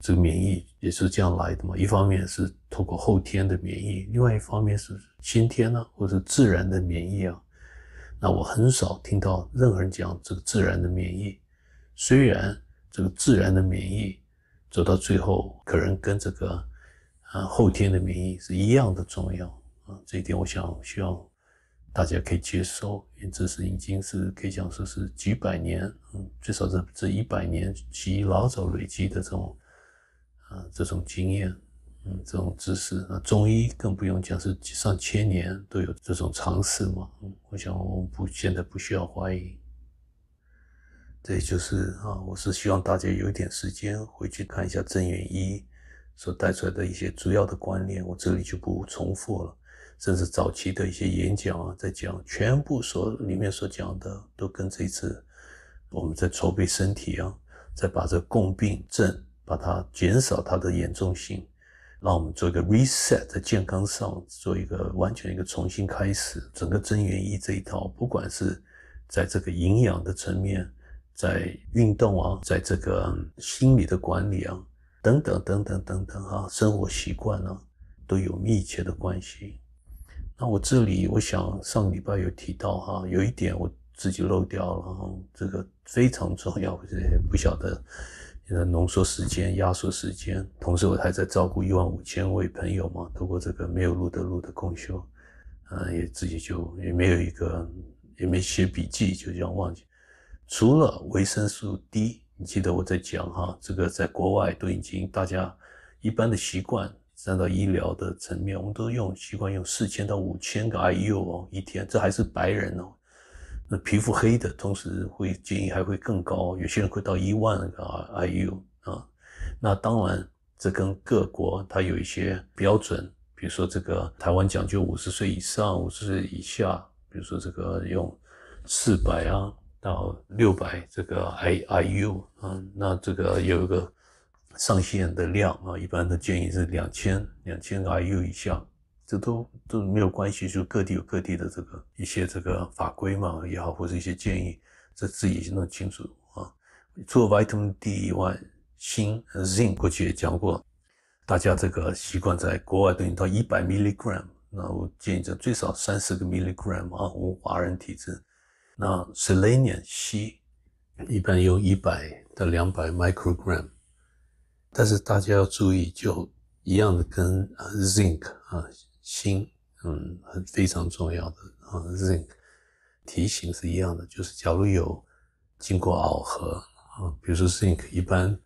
这个免疫也是这样来的嘛。一方面是透过后天的免疫，另外一方面是先天呢，或者自然的免疫啊。那我很少听到任何人讲这个自然的免疫，虽然这个自然的免疫走到最后，可能跟这个啊后天的免疫是一样的重要啊。这一点，我想需要。大家可以接受，因为这是已经是可以讲说是几百年，嗯，最少这这一百年及老早累积的这种，啊，这种经验，嗯，这种知识，那中医更不用讲是上千年都有这种尝试嘛，嗯，我想我们不现在不需要怀疑。这也就是啊，我是希望大家有一点时间回去看一下郑元一所带出来的一些主要的观念，我这里就不重复了。甚至早期的一些演讲啊，在讲全部所里面所讲的，都跟这次我们在筹备身体啊，在把这共病症把它减少它的严重性，让我们做一个 reset，在健康上做一个完全一个重新开始。整个增元一这一套，不管是在这个营养的层面，在运动啊，在这个心理的管理啊，等等等等等等啊，生活习惯啊，都有密切的关系。那我这里，我想上礼拜有提到哈，有一点我自己漏掉了，这个非常重要，我是不晓得，你在浓缩时间、压缩时间，同时我还在照顾一万五千位朋友嘛，通过这个没有路的路的共修，嗯，也自己就也没有一个，也没写笔记，就这样忘记。除了维生素 D，你记得我在讲哈，这个在国外都已经大家一般的习惯。站到医疗的层面，我们都用习惯用四千到五千个 IU 哦，一天，这还是白人哦。那皮肤黑的，同时会建议还会更高，有些人会到一万个 IU 啊。那当然，这跟各国它有一些标准，比如说这个台湾讲究五十岁以上、五十岁以下，比如说这个用四百啊到六百这个 I IU 啊，那这个有一个。上限的量啊，一般的建议是两千两千 IU 以下，这都都没有关系。就各地有各地的这个一些这个法规嘛也好，或者一些建议，这自己弄清楚啊。除了 Vitamin D 以外，锌 Zinc 过去也讲过，大家这个习惯在国外等于到一百 milligram，那我建议这最少三十个 milligram 啊，我华人体质。那 Selenium 硒一般用一百到两百 microgram。但是大家要注意，就一样的跟啊，zinc 啊，锌，嗯，很非常重要的啊，zinc 题型是一样的，就是假如有经过螯合啊，比如说 zinc，一般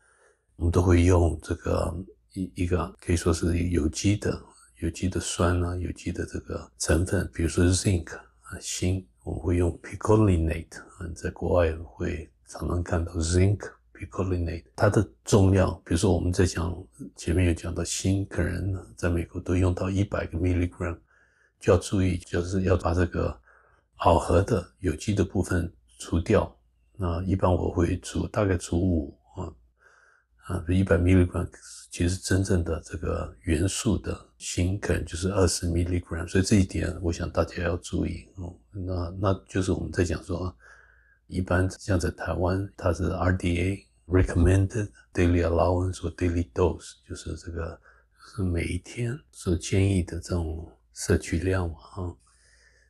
我们都会用这个一一个可以说是有机的有机的酸呢，有机的这个成分，比如说 zinc 啊，锌，我们会用 picolinate 啊，在国外会常常看到 zinc。picolinate，它的重量，比如说我们在讲前面有讲到锌，可能在美国都用到一百个 milligram，就要注意，就是要把这个螯合的有机的部分除掉。那一般我会除大概除五啊啊，一百 milligram 其实真正的这个元素的锌可能就是二十 milligram，所以这一点我想大家要注意哦。那那就是我们在讲说，一般像在台湾它是 RDA。recommended daily allowance or daily dose 就是这个，是每一天所建议的这种摄取量啊，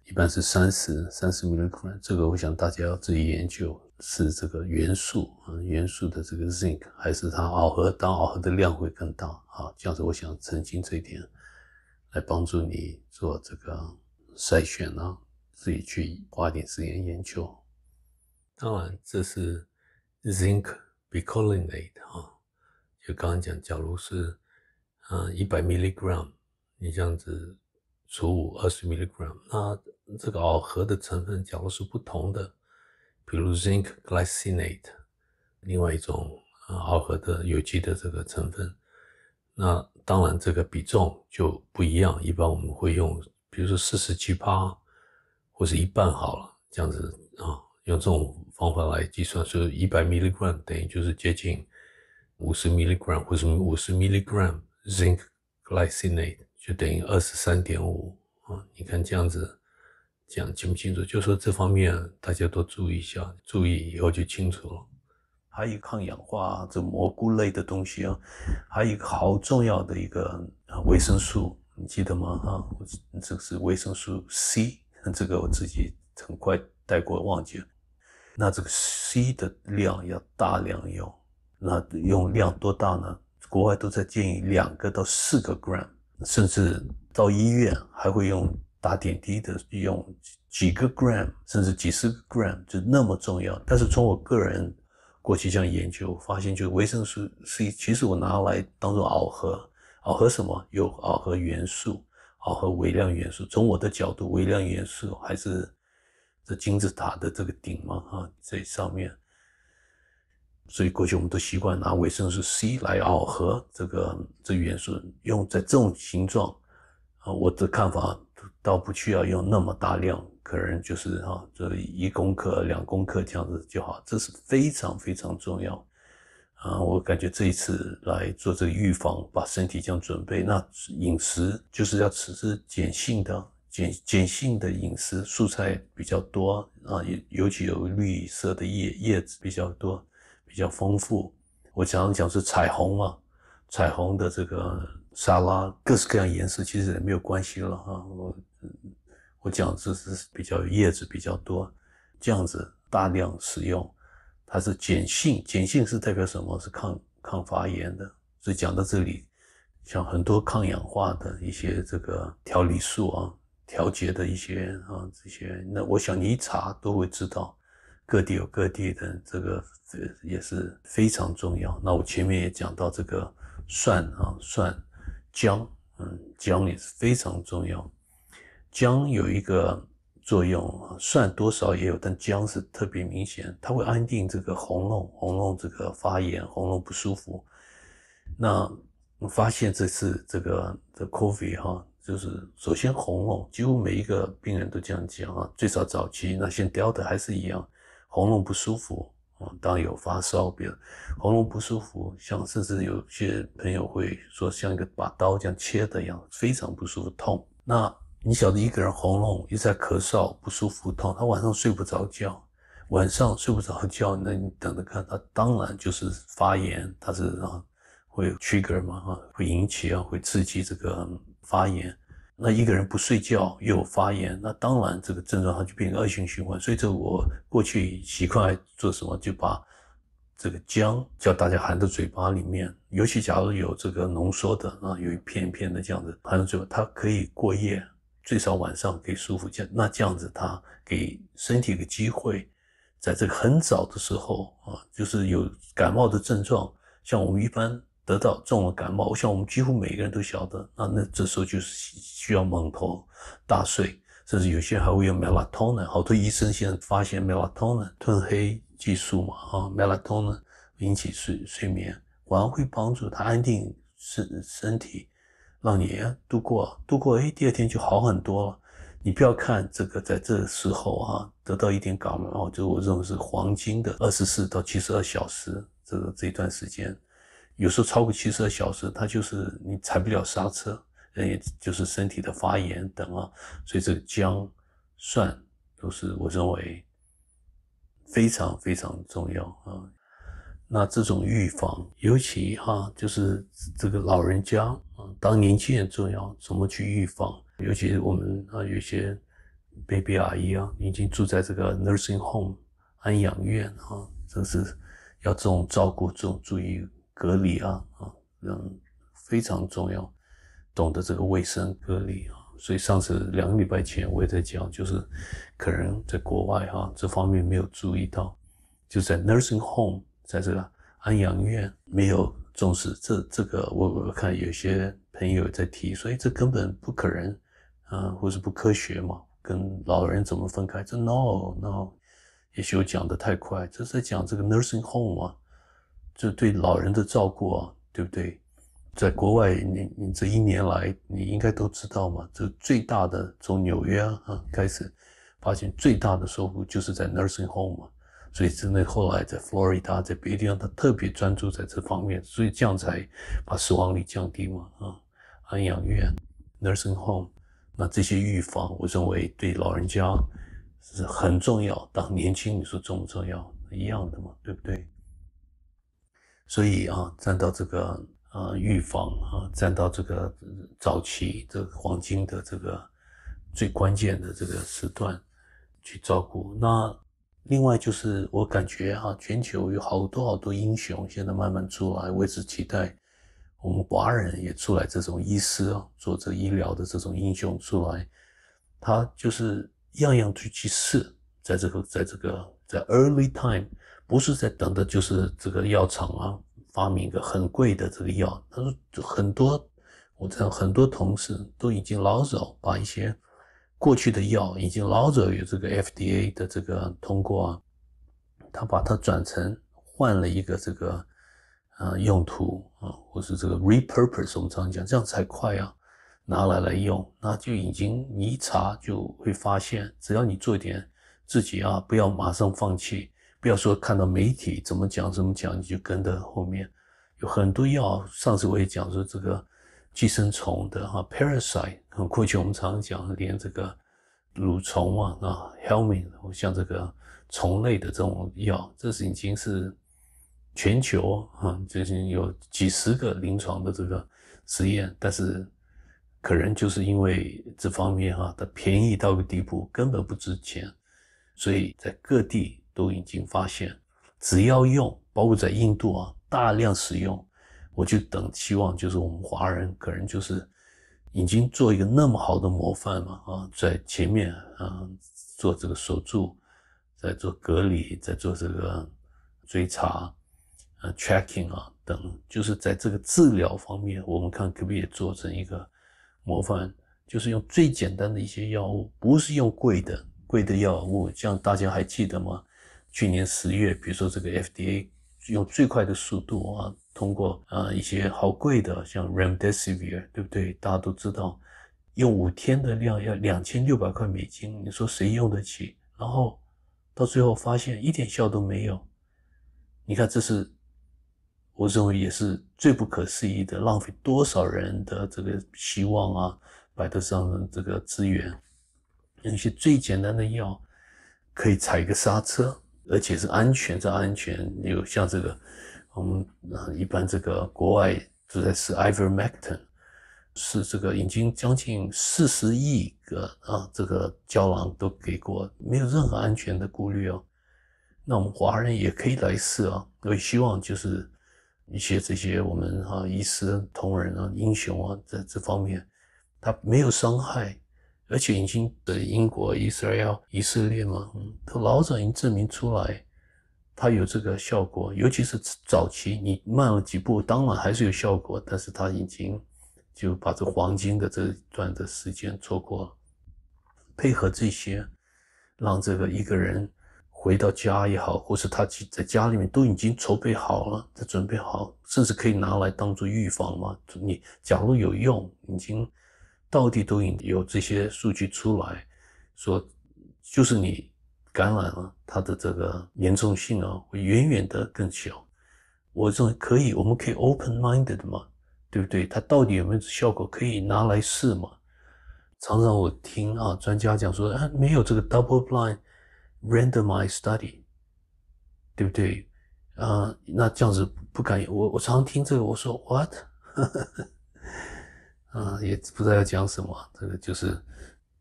一般是三十三十 m i l l i g r a m 这个我想大家要自己研究，是这个元素啊，元素的这个 zinc 还是它螯合当螯合的量会更大啊？这样子我想澄清这一点，来帮助你做这个筛选啊，自己去花点时间研究。当然，这是 zinc。b i c o l b o n a t e 啊，就刚刚讲，假如是嗯一百 milligram，你这样子除五二十 milligram，那这个螯合的成分，假如是不同的，比如 zinc glycinate，另外一种螯合的有机的这个成分，那当然这个比重就不一样。一般我们会用，比如说四十七八，或者一半好了，这样子啊。用这种方法来计算，就是一百 milligram 等于就是接近五十 milligram，或者五十 milligram zinc glycinate 就等于二十三点五啊。你看这样子讲清不清楚？就说这方面大家都注意一下，注意以后就清楚了。还有抗氧化，这蘑菇类的东西啊，还有一个好重要的一个维生素，你记得吗？啊，这是维生素 C，这个我自己很快带过忘记了。那这个 C 的量要大量用，那用量多大呢？国外都在建议两个到四个 gram，甚至到医院还会用打点滴的，用几个 gram，甚至几十 gram 就那么重要。但是从我个人过去这样研究，发现就维生素 C，其实我拿来当做螯合，螯合什么？有螯合元素，螯合微量元素。从我的角度，微量元素还是。这金字塔的这个顶嘛，哈，这上面，所以过去我们都习惯拿维生素 C 来熬合这个这元素，用在这种形状，啊，我的看法倒不需要用那么大量，可能就是啊，这一公克、两公克这样子就好，这是非常非常重要，啊，我感觉这一次来做这个预防，把身体这样准备，那饮食就是要吃是碱性的。碱碱性的饮食，蔬菜比较多啊，尤尤其有绿色的叶叶子比较多，比较丰富。我常常讲是彩虹嘛，彩虹的这个沙拉，各式各样颜色其实也没有关系了啊。我我讲这是比较叶子比较多，这样子大量使用，它是碱性，碱性是代表什么是抗抗发炎的。所以讲到这里，像很多抗氧化的一些这个调理素啊。调节的一些啊，这些那我想你一查都会知道，各地有各地的这个，也是非常重要。那我前面也讲到这个蒜啊，蒜、姜，嗯，姜也是非常重要。姜有一个作用，蒜多少也有，但姜是特别明显，它会安定这个喉咙，喉咙这个发炎，喉咙不舒服。那发现这次这个这 c o f f e e 哈。就是首先喉咙，几乎每一个病人都这样讲啊，最早早期那先吊的还是一样，喉咙不舒服啊，当有发烧，比如喉咙不舒服，像甚至有些朋友会说像一个把刀这样切的一样，非常不舒服痛。那你晓得一个人喉咙一直在咳嗽不舒服痛，他晚上睡不着觉，晚上睡不着觉，那你等着看，他当然就是发炎，他是啊会 trigger 嘛啊，会引起啊，会刺激这个发炎。那一个人不睡觉又有发炎，那当然这个症状它就变成恶性循环。所以这我过去习惯做什么，就把这个姜叫大家含在嘴巴里面，尤其假如有这个浓缩的啊，有一片一片的这样子含在嘴，巴，它可以过夜，最少晚上可以舒服些。那这样子它给身体一个机会，在这个很早的时候啊，就是有感冒的症状，像我们一般。得到中了感冒，我想我们几乎每个人都晓得，那那这时候就是需要蒙头大睡，甚至有些还会用 melatonin。好多医生现在发现 melatonin 褪黑激素嘛，啊，melatonin 引起睡睡眠，反而会帮助他安定身身体，让你度过度过，哎，第二天就好很多了。你不要看这个在这时候啊，得到一点感冒，就我认为是黄金的二十四到七十二小时，这个这一段时间。有时候超过七十二小时，它就是你踩不了刹车，人也就是身体的发炎等啊，所以这个姜、蒜都是我认为非常非常重要啊。那这种预防，尤其哈，就是这个老人家啊，当年轻人重要，怎么去预防？尤其我们啊，有些 baby 阿姨啊，已经住在这个 nursing home 安养院啊，就是要这种照顾，这种注意。隔离啊啊，嗯，非常重要，懂得这个卫生隔离啊，所以上次两个礼拜前我也在讲，就是可能在国外哈这方面没有注意到，就在 nursing home，在这个安养院没有重视这这个，我我看有些朋友在提，所以这根本不可能，啊，或是不科学嘛，跟老人怎么分开？这 no no，也许我讲的太快，这是在讲这个 nursing home 啊。就对老人的照顾啊，对不对？在国外，你你这一年来你应该都知道嘛。这最大的从纽约啊开始，发现最大的收获就是在 nursing home，所以真的后来在佛罗里达，在别的地方，他特别专注在这方面，所以这样才把死亡率降低嘛啊。安养院 nursing home，那这些预防，我认为对老人家是很重要。当年轻你说重不重要一样的嘛，对不对？所以啊，站到这个啊预防啊，站到这个早期这个黄金的这个最关键的这个时段去照顾。那另外就是我感觉啊，全球有好多好多英雄，现在慢慢出来，为直期待。我们华人也出来这种医师啊，做这医疗的这种英雄出来，他就是样样都去试，在这个在这个在 early time。不是在等的，就是这个药厂啊，发明一个很贵的这个药。他说很多，我这样很多同事都已经老早把一些过去的药已经老早有这个 FDA 的这个通过，啊，他把它转成换了一个这个呃用途啊，或是这个 repurpose，我们常常讲这样才快啊，拿来来用，那就已经你一查就会发现，只要你做一点，自己啊不要马上放弃。不要说看到媒体怎么讲怎么讲，你就跟着后面。有很多药，上次我也讲说这个寄生虫的哈，parasite，过去我们常讲连这个蠕虫啊啊，helmin，g 像这个虫类的这种药，这是已经是全球啊，最近有几十个临床的这个实验，但是可能就是因为这方面哈，它便宜到个地步，根本不值钱，所以在各地。都已经发现，只要用，包括在印度啊，大量使用，我就等期望就是我们华人可能就是已经做一个那么好的模范嘛啊，在前面啊做这个守住，在做隔离，在做这个追查啊 tracking 啊等，就是在这个治疗方面，我们看可不可以做成一个模范，就是用最简单的一些药物，不是用贵的贵的药物，像大家还记得吗？去年十月，比如说这个 FDA 用最快的速度啊，通过啊一些好贵的，像 Remdesivir，对不对？大家都知道，用五天的量要两千六百块美金，你说谁用得起？然后到最后发现一点效都没有。你看，这是我认为也是最不可思议的，浪费多少人的这个希望啊，摆的上这个资源，用一些最简单的药可以踩个刹车。而且是安全，是安全。有像这个，我们啊，一般这个国外都在试 Ivermectin，是这个已经将近四十亿个啊，这个胶囊都给过，没有任何安全的顾虑哦。那我们华人也可以来试啊，我也希望就是一些这些我们啊，医师同仁啊，英雄啊，在这方面他没有伤害。而且已经的英国、以色列、以色列嘛，都老早已经证明出来，它有这个效果。尤其是早期，你慢了几步，当然还是有效果。但是它已经就把这黄金的这段的时间错过了。配合这些，让这个一个人回到家也好，或是他去在家里面都已经筹备好了，准备好，甚至可以拿来当做预防嘛。你假如有用，已经。到底都有这些数据出来，说就是你感染了，它的这个严重性啊，会远远的更小。我认为可以，我们可以 open minded 嘛，对不对？它到底有没有效果，可以拿来试嘛？常常我听啊专家讲说，啊没有这个 double blind randomized study，对不对？啊，那这样子不敢。我我常听这个，我说 what？啊，也不知道要讲什么。这个就是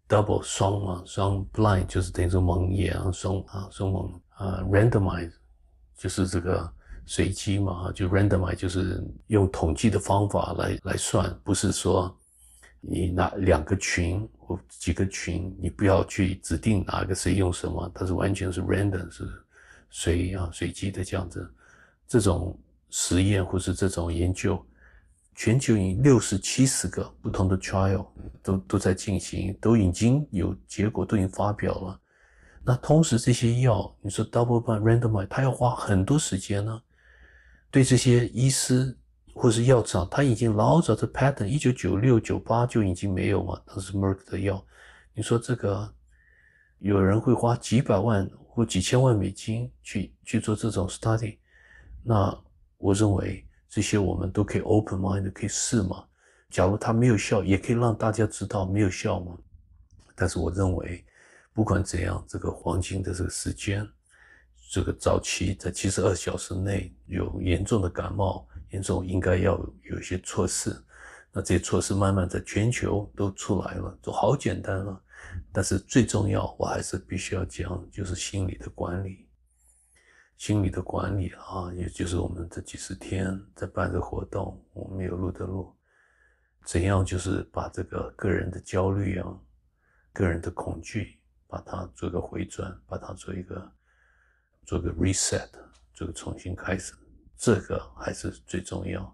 double 双嘛，双 blind 就是等于说蒙眼啊，双啊双盲啊，randomize 就是这个随机嘛，就 randomize 就是用统计的方法来来算，不是说你拿两个群或几个群，你不要去指定哪个谁用什么，它是完全是 random 是随啊随机的这样子。这种实验或是这种研究。全球有六十七十个不同的 trial 都都在进行，都已经有结果，都已经发表了。那同时这些药，你说 double-blind r a n d o m i z e d 它要花很多时间呢。对这些医师或是药厂，他已经老早的 patent，一九九六九八就已经没有嘛。当时 Merck 的药，你说这个有人会花几百万或几千万美金去去做这种 study，那我认为。这些我们都可以 open mind，可以试嘛。假如它没有效，也可以让大家知道没有效嘛。但是我认为，不管怎样，这个黄金的这个时间，这个早期在七十二小时内有严重的感冒，严重应该要有有些措施。那这些措施慢慢在全球都出来了，就好简单了。但是最重要，我还是必须要讲，就是心理的管理。心理的管理啊，也就是我们这几十天在办这活动，我们有录的录，怎样就是把这个个人的焦虑啊、个人的恐惧，把它做个回转，把它做一个做个 reset，做个重新开始，这个还是最重要。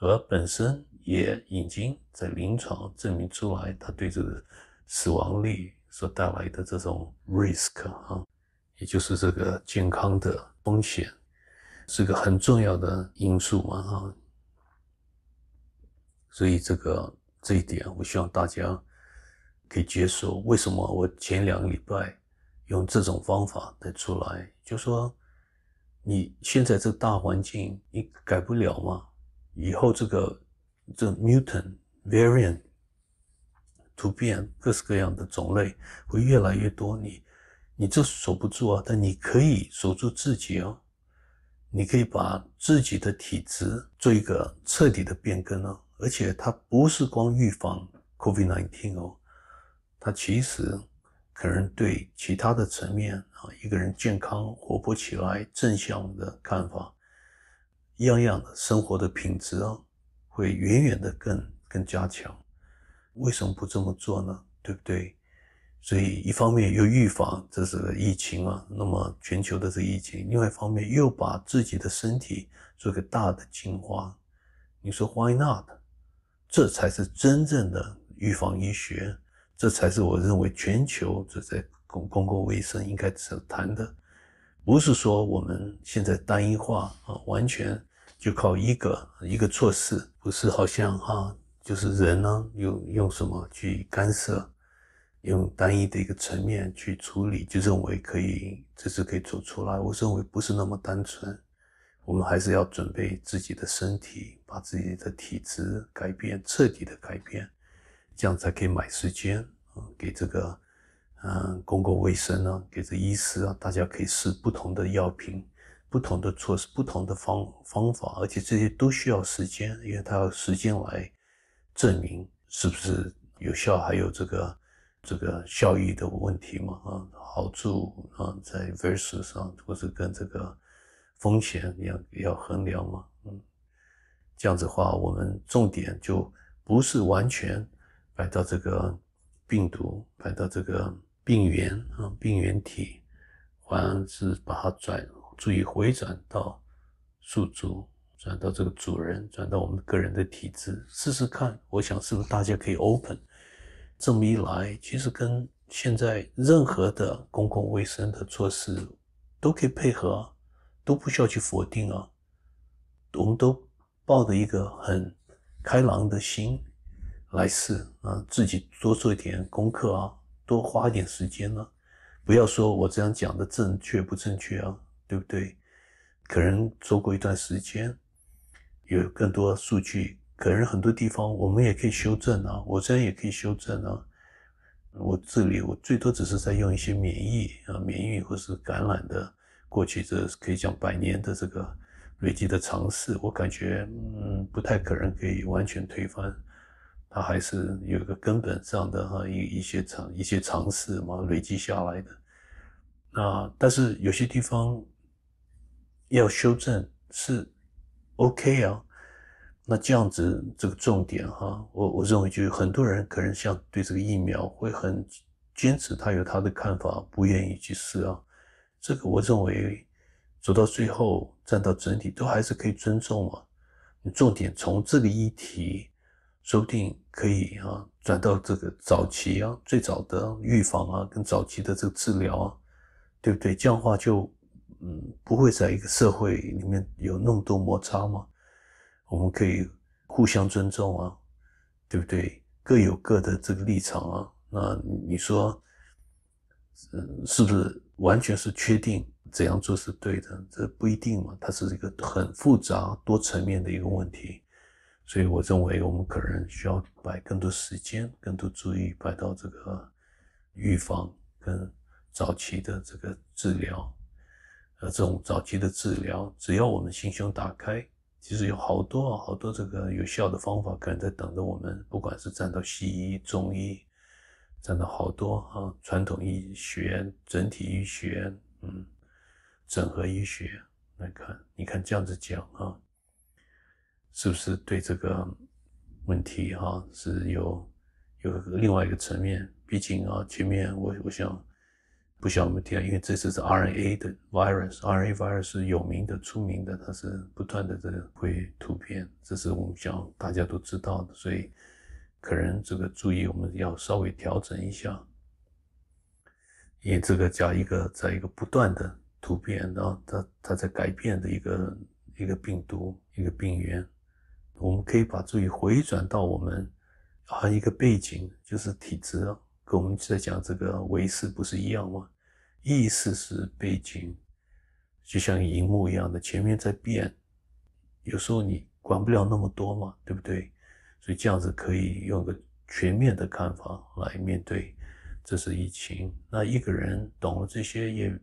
而本身也已经在临床证明出来，它对这个死亡率所带来的这种 risk 啊。也就是这个健康的风险是个很重要的因素嘛啊，所以这个这一点我希望大家可以接受。为什么我前两个礼拜用这种方法来出来？就说你现在这个大环境你改不了嘛，以后这个这 mutant variant 突变各式各样的种类会越来越多，你。你这守不住啊，但你可以守住自己哦。你可以把自己的体质做一个彻底的变更哦，而且它不是光预防 COVID-19 哦，它其实可能对其他的层面啊，一个人健康、活泼起来、正向的看法，样样的生活的品质啊，会远远的更更加强。为什么不这么做呢？对不对？所以一方面又预防这是个疫情嘛，那么全球的这疫情，另外一方面又把自己的身体做个大的净化，你说 Why not？这才是真正的预防医学，这才是我认为全球这在公公共卫生应该谈的，不是说我们现在单一化啊，完全就靠一个一个措施，不是好像啊就是人呢又用什么去干涉。用单一的一个层面去处理，就认为可以，这是可以走出来。我认为不是那么单纯，我们还是要准备自己的身体，把自己的体质改变彻底的改变，这样才可以买时间啊，给这个，嗯，公共卫生啊，给这医师啊，大家可以试不同的药品、不同的措施、不同的方方法，而且这些都需要时间，因为它要时间来证明是不是有效，还有这个。这个效益的问题嘛，啊，好处啊，在 versus 上，或是跟这个风险要要衡量嘛，嗯，这样子话，我们重点就不是完全摆到这个病毒，摆到这个病原啊，病原体，反而是把它转，注意回转到宿主，转到这个主人，转到我们个人的体质，试试看，我想是不是大家可以 open。这么一来，其实跟现在任何的公共卫生的措施都可以配合，都不需要去否定啊。我们都抱着一个很开朗的心来试啊，自己多做一点功课，啊，多花一点时间呢。不要说我这样讲的正确不正确啊，对不对？可能做过一段时间，有更多数据。可能很多地方我们也可以修正啊，我这样也可以修正啊。我这里我最多只是在用一些免疫啊，免疫或是感染的过去，这可以讲百年的这个累积的尝试。我感觉嗯，不太可能可以完全推翻，它还是有一个根本上的哈一一些尝一些尝试嘛累积下来的。那但是有些地方要修正是 OK 啊。那这样子这个重点哈，我我认为就很多人可能像对这个疫苗会很坚持，他有他的看法，不愿意去试啊。这个我认为走到最后，站到整体都还是可以尊重嘛。你重点从这个议题，说不定可以啊转到这个早期啊最早的预防啊，跟早期的这个治疗啊，对不对？这样话就嗯不会在一个社会里面有那么多摩擦吗？我们可以互相尊重啊，对不对？各有各的这个立场啊。那你说，是是不是完全是确定怎样做是对的？这不一定嘛。它是一个很复杂、多层面的一个问题。所以我认为，我们可能需要把更多时间、更多注意摆到这个预防跟早期的这个治疗。呃，这种早期的治疗，只要我们心胸打开。其实有好多好多这个有效的方法，可能在等着我们。不管是站到西医、中医，站到好多哈传统医学、整体医学，嗯，整合医学来看，你看这样子讲啊，是不是对这个问题哈是有有另外一个层面？毕竟啊，前面我我想。不需要我们提到，因为这次是 RNA 的 virus，RNA virus 是有名的、出名的，它是不断的在会突变，这是我们想大家都知道的，所以可能这个注意我们要稍微调整一下，因为这个加一个在一个不断的突变，然后它它在改变的一个一个病毒一个病原，我们可以把注意回转到我们啊一个背景就是体质。跟我们在讲这个维识不是一样吗？意识是背景，就像荧幕一样的，前面在变，有时候你管不了那么多嘛，对不对？所以这样子可以用个全面的看法来面对，这次疫情。那一个人懂了这些，也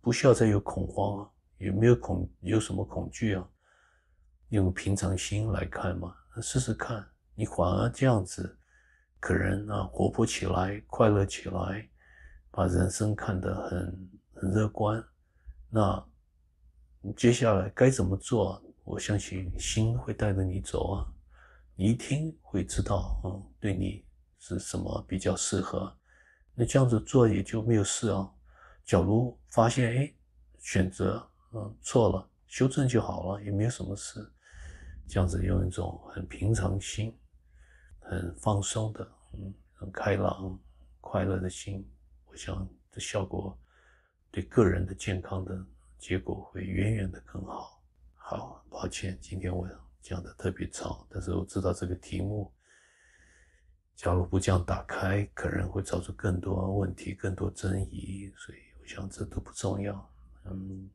不需要再有恐慌啊，也没有恐，有什么恐惧啊？用平常心来看嘛，试试看，你反而这样子。可人啊，活泼起来，快乐起来，把人生看得很很乐观。那接下来该怎么做？我相信心会带着你走啊。你一听会知道，嗯，对你是什么比较适合。那这样子做也就没有事啊。假如发现哎，选择嗯错了，修正就好了，也没有什么事。这样子用一种很平常心。很放松的，嗯，很开朗、快乐的心，我想这效果对个人的健康的结果会远远的更好。好，抱歉，今天我讲的特别长，但是我知道这个题目，假如不这样打开，可能会造成更多问题、更多争议，所以我想这都不重要，嗯，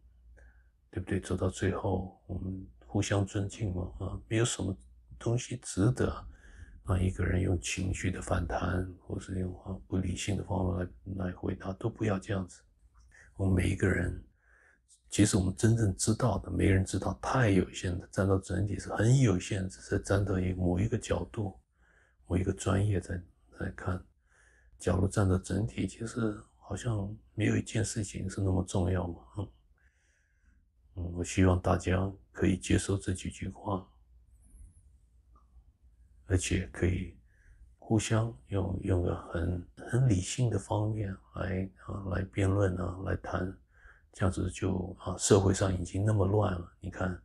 对不对？走到最后，我们互相尊敬嘛，啊，没有什么东西值得。让一个人用情绪的反弹，或是用不理性的方法来来回答，都不要这样子。我们每一个人，其实我们真正知道的，没人知道，太有限的，站到整体是很有限，只是站到一某一个角度、某一个专业在在看。假如站到整体，其实好像没有一件事情是那么重要嘛。嗯，我希望大家可以接受这几句话。而且可以互相用用个很很理性的方面来啊来辩论啊来谈，这样子就啊社会上已经那么乱了。你看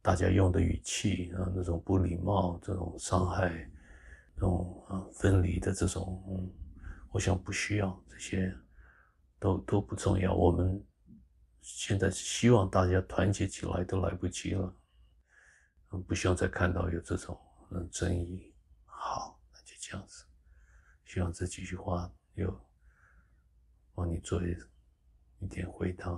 大家用的语气啊那种不礼貌、这种伤害、这种啊分离的这种，嗯，我想不需要这些，都都不重要。我们现在希望大家团结起来都来不及了，嗯，不希望再看到有这种。嗯，争议好，那就这样子。希望这几句话又帮你做一一点回答。